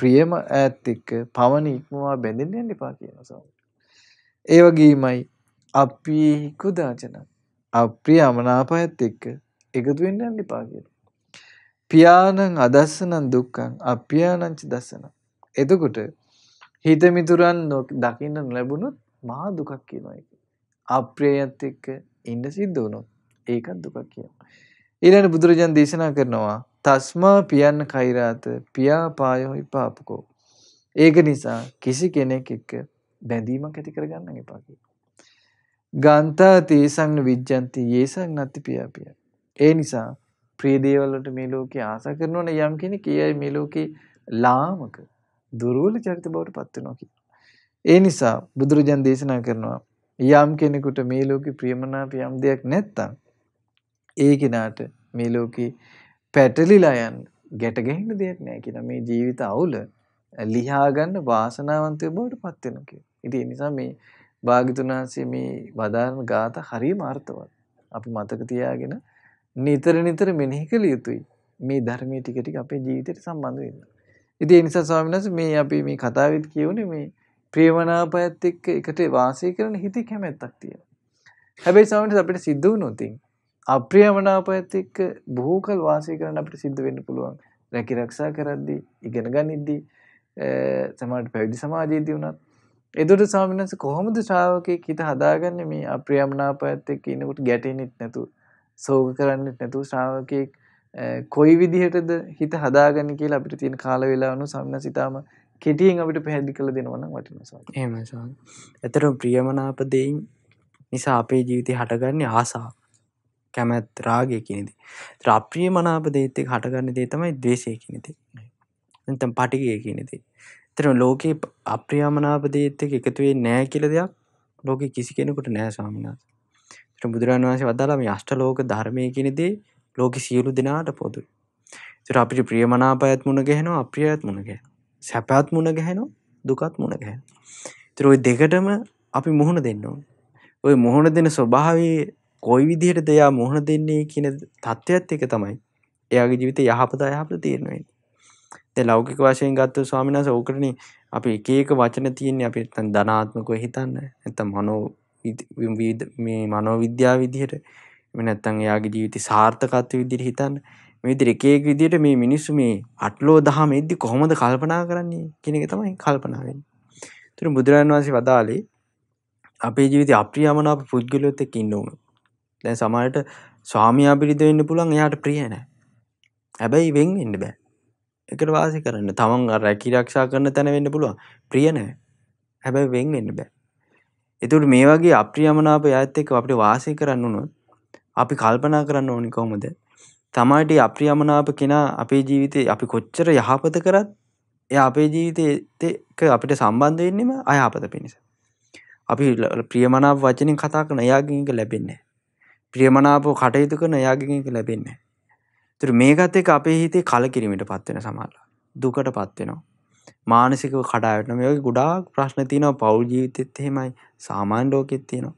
ප්‍රියම ඈත් එක්ක පවණ ඉක්මවා බැඳෙන්න යන්න එපා කියනවා ස්වාමීන් ඒ වගේමයි අපි කුදාචන අප්‍රිය අමනාපයත් එක්ක එකතු වෙන්න යන්න එපා කියනවා. පියාණං අදස්සනං දුක්ඛං අප්‍රියාණං ච දස්සන. එතකොට හිත මිතුරන් දකින්න ලැබුණොත් මහා දුකක් කියනවා ඒක. අප්‍රියයත් එක්ක ඉන්න සිද්ධ වුණොත් ඒකත් දුකක් කියනවා. ඊළඟ බුදුරජාන් දේශනා කරනවා තස්මා පියන්න කෛරාත පියා පායෝ විපාපකෝ. ඒක නිසා කිසි කෙනෙක් එක්ක බැඳීමක් ඇති කරගන්න එපා කියනවා. ගාන්තා තේසං විජ්ජන්ති යේසං නැති පියාපිය. ඒ නිසා ප්‍රිය දේවල් වලට මේ ලෝකේ ආස කරනවන යම් කෙනෙක් ඒ අය මේ ලෝකේ ලාමක දුර්වල චරිත බවට පත් වෙනවා කියනවා. ඒ නිසා බුදුරජාන් දේශනා කරනවා යම් කෙනෙකුට මේ ලෝකේ ප්‍රියමනාප යම් දෙයක් නැත්තම් ඒ කෙනාට මේ ලෝකේ පැටලිලා යන්න ගැට ගැහෙන්න දෙයක් නැහැ කියලා මේ ජීවිත අවුල ලියා ගන්න වාසනාවන්තය බවට පත් වෙනවා කියලා. ඉතින් ඒ නිසා මේ භාග්‍යතුන් වහන්සේ මේ වදාරන ગાත හරියම අර්ථවත්. අපි මතක තියාගෙන නිතර නිතර මෙනෙහි කළ යුතුයි. මේ ධර්මයේ ටික ටික අපේ ජීවිතයට සම්බන්ධ වෙන්න. ඉතින් ඒ නිසා ස්වාමීන් වහන්සේ මේ අපි මේ කතාවෙත් කියවනේ මේ ප්‍රියමනාපයත් එක්ක එකට වාසය කරන හිතේ කැමැත්තක් තියෙනවා. හැබැයි සමහරවිට අපිට සිද්ධ වුණොත් අප්‍රියමනාපයත් එක්ක බොහෝ කල වාසය කරන්න අපිට සිද්ධ වෙන්න පුළුවන්. රැකී ආරක්ෂා කරද්දී, ඉගෙන ගනිද්දී, සමහරවිට පැවිදි සමාජයේදී වුණත් එතකොට ස්වාමීන් වහන්සේ කොහොමද ශ්‍රාවකෙක් හිත හදාගන්නේ මේ අප්‍රියමනාපයත් එක්ක ඉනකොට ගැටෙන්නෙත් නැතුව, සෝක කරන්නෙත් නැතුව ශ්‍රාවකෙක් කොයි විදිහටද හිත හදාගන්න කියලා අපිට තියෙන කාල වේලාවනු සම්නසිතාම කෙටියෙන් අපිට පැහැදිි කළ දෙනවන වටිනසා ඒමසා ඇතරම් ප්‍රියමනාපදයින් නිසා අපේ ජීවිතය හටගන්නේ ආසා කැමැත් රාගය කියනෙති ත්‍රප්‍රිය මනාප දේතෙක් හටගන්න දේ තමයි දේශය කියනෙති එතම් පටිගය කියනෙති තර ලෝකයේ අප්‍රියාමනාපදේත්තක එකතුවේ නෑ කියල දෙයක් ලෝක කිසි කෙනෙකුට නෑ සාමනාස තර බුදුරන් වහන්සේ වදාලම අෂ්ට ලෝක ධර්මය කියනෙදේ ලෝක සියලු දෙනාට පොදු තර අපිට ප්‍රියමනාපයත් මුණ ගැහෙනවා අප්‍රියත් මුණගැ සැපත් මුණ ගැහෙනවා දුකත් මුණ ගැහෙන. ඉතින් ওই දෙකටම අපි මුහුණ දෙන්න ඕනේ. ওই මුහුණ දෙන ස්වභාවයේ කොයි විදිහටද එයා මුහුණ දෙන්නේ කියන தත්ත්වයත් එක තමයි. එයාගේ ජීවිතේ යහපත අයහපත තීරණය වෙන්නේ. දැන් ලෞකික වශයෙන් ගත්තොත් ස්වාමීන් වහන්සේ ඕකටනේ අපි එක එක වචන තියෙන්නේ අපි නැත්නම් ධනාත්මකව හිතන්න නැත්නම් මනෝ මේ මනෝවිද්‍යාව විදිහට නැත්තං එයාගේ ජීවිත සාර්ථකත්ව විදිහට හිතන්න මේ විදිහට එක එක විදිහට මේ මිනිස්සු මේ අටලෝ දහම එද්දි කොහොමද කල්පනා කරන්නේ කියන එක තමයි කල්පනා වෙන්නේ. ඒතර බුදුරජාණන් වහන්සේ වදාළේ අපේ ජීවිතේ අප්‍රියමනාප පුද්ගලයොත් එක්ක ඉන්න ඕන. දැන් සමහරට ස්වාමියා පිළිද වෙන්න පුළුවන් එයාට ප්‍රිය නැහැ. හැබැයි වෙන් වෙන්න බෑ. එකට වාසය කරන්න තමන් රැකී රක්ෂා කරන තැන වෙන්න පුළුවන්. ප්‍රිය නැහැ. හැබැයි වෙන් වෙන්න බෑ. එතකොට මේ වගේ අප්‍රියමනාප යත් එක්ක අපිට වාසය කරන්න උනොත් අපි කල්පනා කරන්න ඕනි කොහොමද? තමාට අප්‍රියමනාප කෙනා අපේ ජීවිතේ අපි කොච්චර යහපත කරත් එය අපේ ජීවිතයක අපිට සම්බන්ධ වෙන්නෙම අයහපත පිණිස. අපි ප්‍රියමනාප වචනින් කතා කරන එයාගෙන්ක ලැබෙන්නේ. ප්‍රියමනාපව කටයුතු කරන එයාගෙන්ක ලැබෙන්නේ. තුර මේකත් එක අපේ හිතේ කලකිරීමට පත්වෙන සමල්ලා දුකට පත්වෙනවා. මානසිකව කඩායටන මේ ගොඩාක් ප්‍රශ්න තියනව පවුල් ජීවිතෙත් එහෙමයි සාමාන්්ඩෝකෙත් තියෙනවා.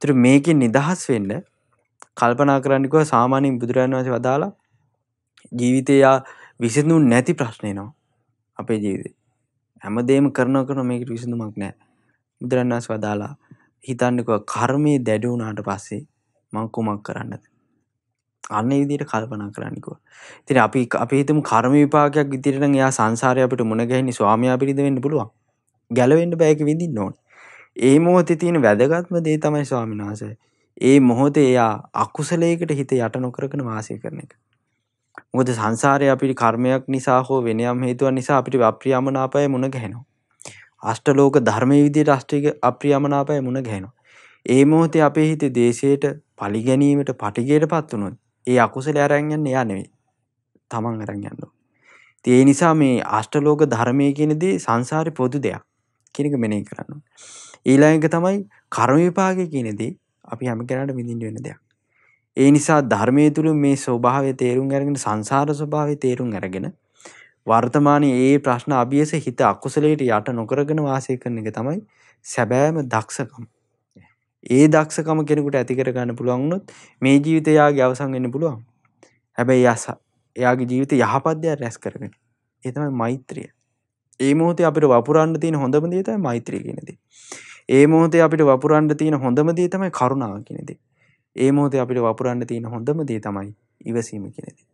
තුර මේකින් නිදහස් වෙන්න කල්පනා කරන්නකුව සාමානින් බුදුරන් වස වදාලා ජීවිතයා විසිඳුන් නැති ප්‍රශ්නයනවා අපේ ජීවිත හැමදේම කරන කරන මේකට විසඳුමක් නෑ බුදුරන්වස් වදාලා හිතන්නකුව කර්මය දැඩවුනාට පස්සේ මංකුමක් කරන්නද අන්න ඉදිට කල්පනා කරන්නකුව තින අපි අපි හිතම කර්ම විපාකයක් ඉදිරන යා සංසාරය අපට මුණගැහිනි ස්වාමයා පිරිදවෙන්න පුළුවන් ගැලවෙන්න බෑක විඳින් නොන් ඒ මෝති තියෙන වැදගත්ම දේ තමයි ස්වාමිනාසය ඒ මොහොතේ එයා අකුසලයකට හිත යට නොකරගෙන වාසය කරන එක. මොකද සංසාරේ අපිට කර්මයක් නිසා හෝ වෙන යම් හේතුවක් නිසා අපිට අප්‍රියමනාපය මුණ ගැහෙනවා. අෂ්ටලෝක ධර්මයේ විදිහට අෂ්ටික අප්‍රියමනාපය මුණ ගැහෙනවා. ඒ මොහොතේ අපේ හිතේ දේශයට පරිගැනීමට පටිගයටපත් වුණොත් ඒ අකුසලය අරන් යන්නේ එයා නෙවෙයි. තමන් අරන් යනවා. ඒ නිසා මේ අෂ්ටලෝක ධර්මය කියන දේ සංසාරේ පොදු දෙයක් කියන එක මෙනෙහි කරන්න. ඊළඟ එක තමයි කර්ම විපාකය කියන දේ අපි හැම කෙනාට විඳින්න වෙන දෙයක්. ඒ නිසා ධර්මය තුළ මේ ස්වභාවය තේරුම් අරගෙන සංසාර ස්වභාවය තේරුම් අරගෙන වර්තමානයේ ඒ ප්‍රශ්න අභියස හිත අකුසලයට යට නොකරගෙන වාසය කරන එක තමයි සැබෑම දක්ෂකම. ඒ දක්ෂකම කෙනෙකුට ඇති කරගන්න පුළුවන් වුණොත් මේ ජීවිතය යාගේ අවසන් වෙන්න පුළුවන්. හැබැයි යස එයාගේ ජීවිතය යහපත් දේ රැස් කරගෙන. ඒ තමයි මෛත්‍රිය. ඒ මොහොතේ අපිට වපුරන්න තියෙන හොඳම දේ තමයි මෛත්‍රිය කියන දේ. ඒ මොහොතේ අපිට වපුරන්න තියෙන හොඳම දේ තමයි කරුණාව කියන දේ. ඒ මොහොතේ අපිට වපුරන්න තියෙන හොඳම දේ තමයි ඉවසීම කියන දේ.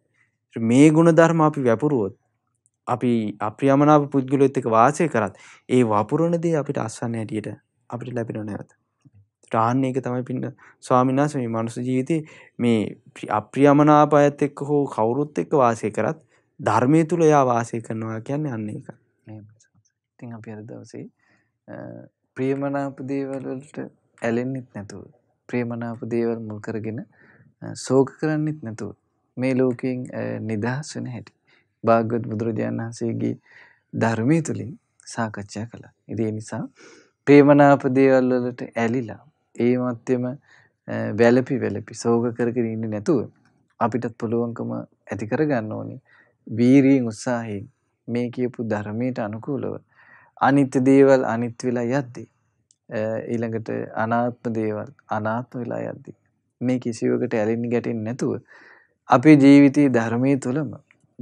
මේ ಗುಣධර්ම අපි වපුරුවොත් අපි අප්‍රියමනාප පුද්ගලයෙක් එක්ක වාසය කරත් ඒ වපුරන දේ අපිට අස්වන්න හැටියට අපිට ලැබෙනව නැවත. රාහන්න එක තමයි පින්න ස්වාමීන් වහන්සේ මේ මනුස්ස ජීවිතේ මේ අප්‍රියමනාප අයත් එක්ක හෝ කවුරුත් එක්ක වාසය කරත් ධර්මයේ තුල එයා වාසය කරනවා කියන්නේ අන්න ඒක. ඉතින් අපි අද දවසේ ප්‍රියමනාප දේවල් වලට ඇලෙන්නෙත් නැතුව ප්‍රියමනාප දේවල් මුල් කරගෙන සෝක කරන්නෙත් නැතුව මේ ලෝකයෙන් නිදහස් වෙන හැටි භාගවත් බුදුරජාණන් වහන්සේගේ ධර්මය තුළින් සාකච්ඡා කළා. ඉතින් ඒ නිසා ප්‍රේමනාප දේවල් වලට ඇලිලා ඒ මැත්තේම වැළපි වැළපි සෝක කරගෙන ඉන්නේ නැතුව අපිටත් පුළුවන්කම ඇති කරගන්න ඕනේ වීරියෙන් උත්සාහයෙන් මේ කියපු ධර්මයට අනුකූලව අනිත්‍ය දේවල් අනිත්‍ය වෙලා යද්දී ඊළඟට අනාත්ම දේවල් අනාත්ම වෙලා යද්දී මේ කිසිවකට ඇලෙන්න ගැටෙන්නේ නැතුව අපේ ජීවිතයේ ධර්මයේ තුලම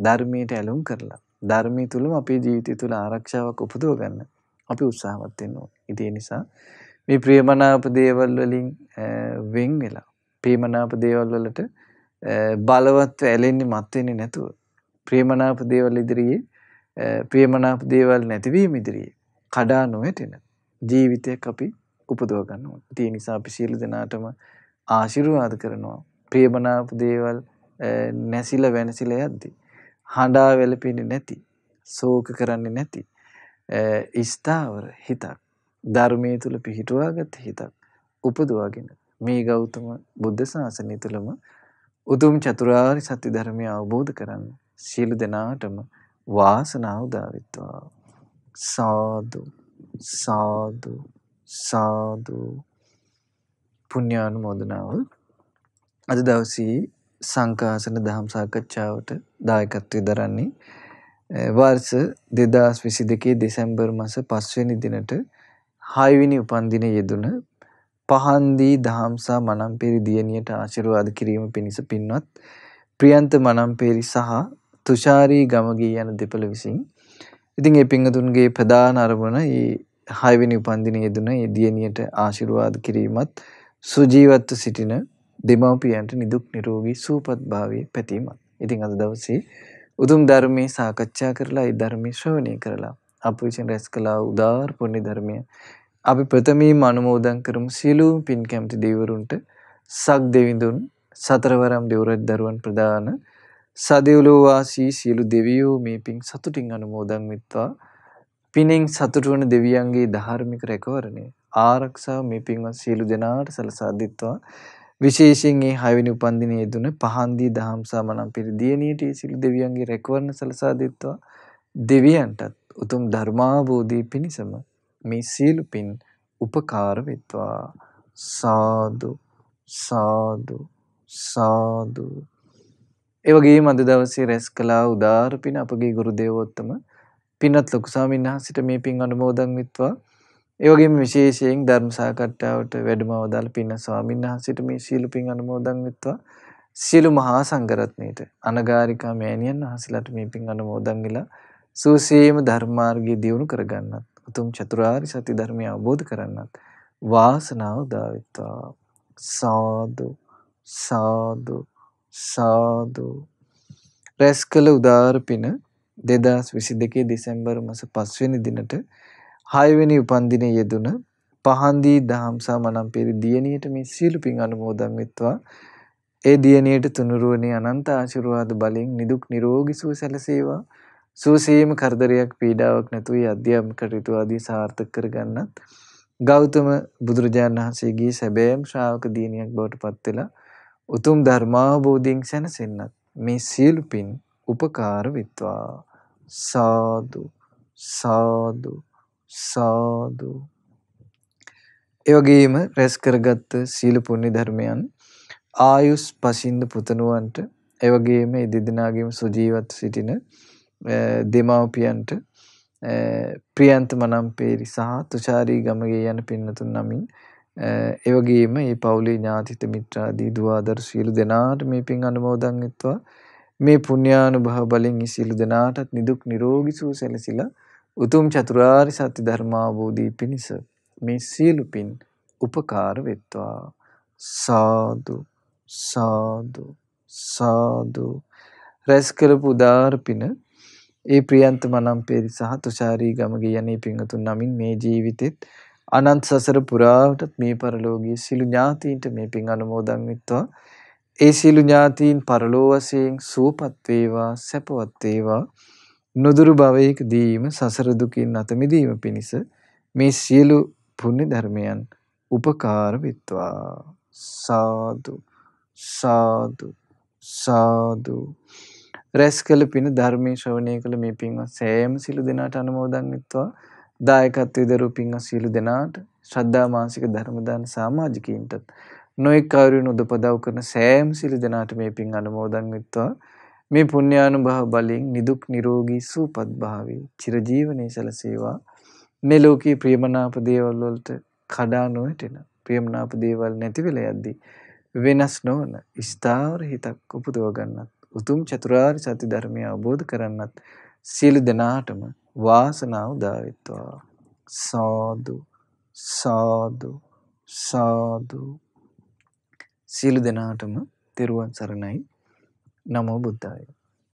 ධර්මයට ඇලුම් කරලා ධර්මයේ තුලම අපේ ජීවිතය තුල ආරක්ෂාවක් උපදව ගන්න අපි උත්සාහවත් වෙන්න ඕනේ. ඉතින් ඒ නිසා මේ ප්‍රියමනාප දේවල් වලින් වෙන් වෙලා ප්‍රියමනාප දේවල් වලට බලවත්ව ඇලෙන්නේ මත් වෙන්නේ නැතුව ප්‍රියමනාප දේවල් ඉදිරියේ ප්‍රියමනාප දේවල් නැතිවීම ඉදිරියේ කඩා නොවැටෙන ජීවිතයක් අපි උපදව ගන්න ඕනේ. ඒ නිසා අපි සියලු දෙනාටම ආශිර්වාද කරනවා. ප්‍රියමනාප දේවල් නැසිලා වෙනසිලා යද්දී හඬා වැළපෙන්නේ නැති, ශෝක කරන්නේ නැති, ස්ථාවර හිතක්, ධර්මයේ තුල පිහිටුවාගත් හිතක් උපදවාගෙන මේ ගෞතම බුද්ධ ශාසනය තුලම උතුම් චතුරාර්ය සත්‍ය ධර්මය අවබෝධ කරගන්න සියලු දෙනාටම වාසනාව උදාවිත්වා සාදු සාදු සාදු පුණ්‍යානුමෝදනාව අද දවසේ සංකාසන දහම් සාකච්ඡාවට දායකත්වය දරන්නේ වර්ෂ 2022 දෙසැම්බර් මාස 5 වෙනි දිනට 6 වෙනි උපන්දිනයේ යෙදුන පහන්දී දහම්සා මනම්පේරි දියණියට ආශිර්වාද කිරීම පිණිස පින්වත් ප්‍රියන්ත මනම්පේරි සහ තුෂාරී ගමගී යන දෙපළ විසින්. ඉතින් ඒ පිංහතුන්ගේ ප්‍රධාන අරමුණ ඒ හයවෙනි උපන්දින යෙදුන ඒ දියණියට ආශිර්වාද කිරීමත් සුජීවත්ව සිටින දෙමව්පියන්ට නිදුක් නිරෝගී සුවපත් භාවය පැතීමත්. ඉතින් අද දවසේ උතුම් ධර්මයේ සාකච්ඡා කරලා ඒ ධර්මයේ ශ්‍රවණය කරලා අප විසින් රැස් කළා උදාාර පුණ්‍ය ධර්මය අපි ප්‍රථමීම අනුමෝදන් කරමු සියලුම පින් කැමති දෙවිවරුන්ට සක් දෙවිඳුන් සතරවරම් දෙවුරත් දරුවන් ප්‍රදාන සදෙව්ලෝවාසී සියලු දෙවියෝ මේ පින් සතුටින් අනුමෝදන් වෙත්වා. පිනෙන් සතුට වන දෙවියන්ගේ ධාර්මික රැකවරණය ආරක්ෂාව මේ පින්වත් සියලු දෙනාට සලසා දෙත්වා. විශේෂයෙන් මේ හයවෙනි උපන්දිනයේ යෙදුන පහන්දී දහම් සමනම් පිරිදියණියට සිළු දෙවියන්ගේ රැකවරණ සලසා දෙත්වා දෙවියන්ටත් උතුම් ධර්මාභෝධී පිණිසම මේ සියලු පින් උපකාර වෙත්වා සාදු සාදු සාදු ඒවගේම අද දවසේ රැස් කලා උදාර පින අපගේ ගුරු දේවෝත්තම පින්නත් ලොකු සාමින්හන්සිට මේ පින් අනුමෝදන් විත්වා ඒවගේම විශේෂයෙන් ධර්ම සාකච්ඡාවට වැඩම අවදාළ පින්න ස්වාමින්හන්සිට මේ සීලු පින් අනුමෝදන් විත්වා සීලු මහා සංඝරත්නයට අනගාരികා මෑණියන් වහන්සේලාට මේ පින් අනුමෝදන් වෙලා සූසීම ධර්මාර්ගයේ දියුණු කරගන්නත් උතුම් චතුරාර්ය සත්‍ය ධර්මය අවබෝධ කරගන්නත් වාසනාව දාවිත්වා සාදු සාදු සාදු රැස් කළ උදාර පින 2022 දෙසැම්බර් මාස 5 වෙනි දිනට 6 වෙනි උපන්දිනයේ යෙදුන පහන්දී දහම් සමනම් පිරි දියණියට මේ සීල පින් අනුමෝදන් වෙත්වා ඒ දියණියට තුනුරුවනේ අනන්ත ආශිර්වාද බලෙන් නිදුක් නිරෝගී සුව සැලසේවා සුවසීම කරදරයක් පීඩාවක් නැතුව අධ්‍යාපන කටයුතු ආදී සාර්ථක කරගන්නත් ගෞතම බුදුරජාණන් වහන්සේගේ සැබෑම් ශ්‍රාවක දියණියක් බවට පත් වෙලා උතුම් ධර්මාබෝධින් සැනසෙන්නත් මේ සියලු පින් උපකාර විත්වා සාදු සාදු සාදු ඒ වගේම රැස් කරගත් සීල පුණ්‍ය ධර්මයන් ආයුස් පසින්ද පුතණුවන්ට ඒ වගේම ඒ දෙදෙනාගේම සුජීවත් සිටින දෙමාපියන්ට ප්‍රියන්ත මනම්පේරි සහ තුෂාරී ගමගේ යන පින්නතුන් නමින් ඒ වගේම මේ පවුලේ ඥාතිත මිත්‍රාදී දුව ආදර සියලු දෙනාට මේ පින් අනුමෝදන් වෙත්වා. මේ පුණ්‍යානුභව බලින් සියලු දෙනාටත් නිදුක් නිරෝගී සුව සැලසිලා උතුම් චතුරාර්ය සත්‍ය ධර්ම අවබෝධී පිණිස මේ සියලු පින් උපකාර වෙත්වා. සාදු සාදු සාදු රැස් කරපු උදාර පින ඒ ප්‍රියන්ත මනම්පේරි සහ තුෂාරී ගමගේ යනී පිංගතුන් නමින් මේ ජීවිතෙත් අනන්ත සසර පුරාවටත් මේ පරලෝකයේ සිළු ඥාතීන්ට මේ පින් අනුමෝදන් වෙත්වා. ඒ සිළු ඥාතීන් පරලෝ වශයෙන් සුවපත් වේවා සැපවත් වේවා. නොදුරු භවයක දීම සසර දුකින් අත මිදීම පිණිස මේ සියලු පුණ්‍ය ධර්මයන් උපකාර වෙත්වා. සාදු සාදු සාදු රැස් කළ පින ධර්මයේ ශ්‍රවණය කළ මේ පින්වත් සෑම සිළු දෙනාට අනුමෝදන් වෙත්වා. දායකත්වයේ දරුපින් අසියලු දෙනාට ශ්‍රද්ධා මාසික ධර්මදාන සමාජිකයින්ටත් නොඑක් ආරියුණු උදපදව කරන සෑම සියලු දෙනාට මේ පින් අනුමෝදන් වෙත්වා මේ පුණ්‍යානුභව බලෙන් නිදුක් නිරෝගී සුවපත් භාවී චිරජීවනයේ සැලසේවා මේ ලෝකේ ප්‍රියමනාප දේවල් වලට කඩා නොවැටෙන ප්‍රියමනාප දේවල් නැති වෙලා යද්දී වෙනස් නොවන ස්ථාවර හිතක් උපදව ගන්නත් උතුම් චතුරාර්ය සත්‍ය ධර්මය අවබෝධ කරගන්නත් සියලු දෙනාටම වාසනාව උදාවෙත්වා සාදු සාදු සාදු සීල දෙනාටම තෙරුවන් සරණයි නමෝ බුද්ධාය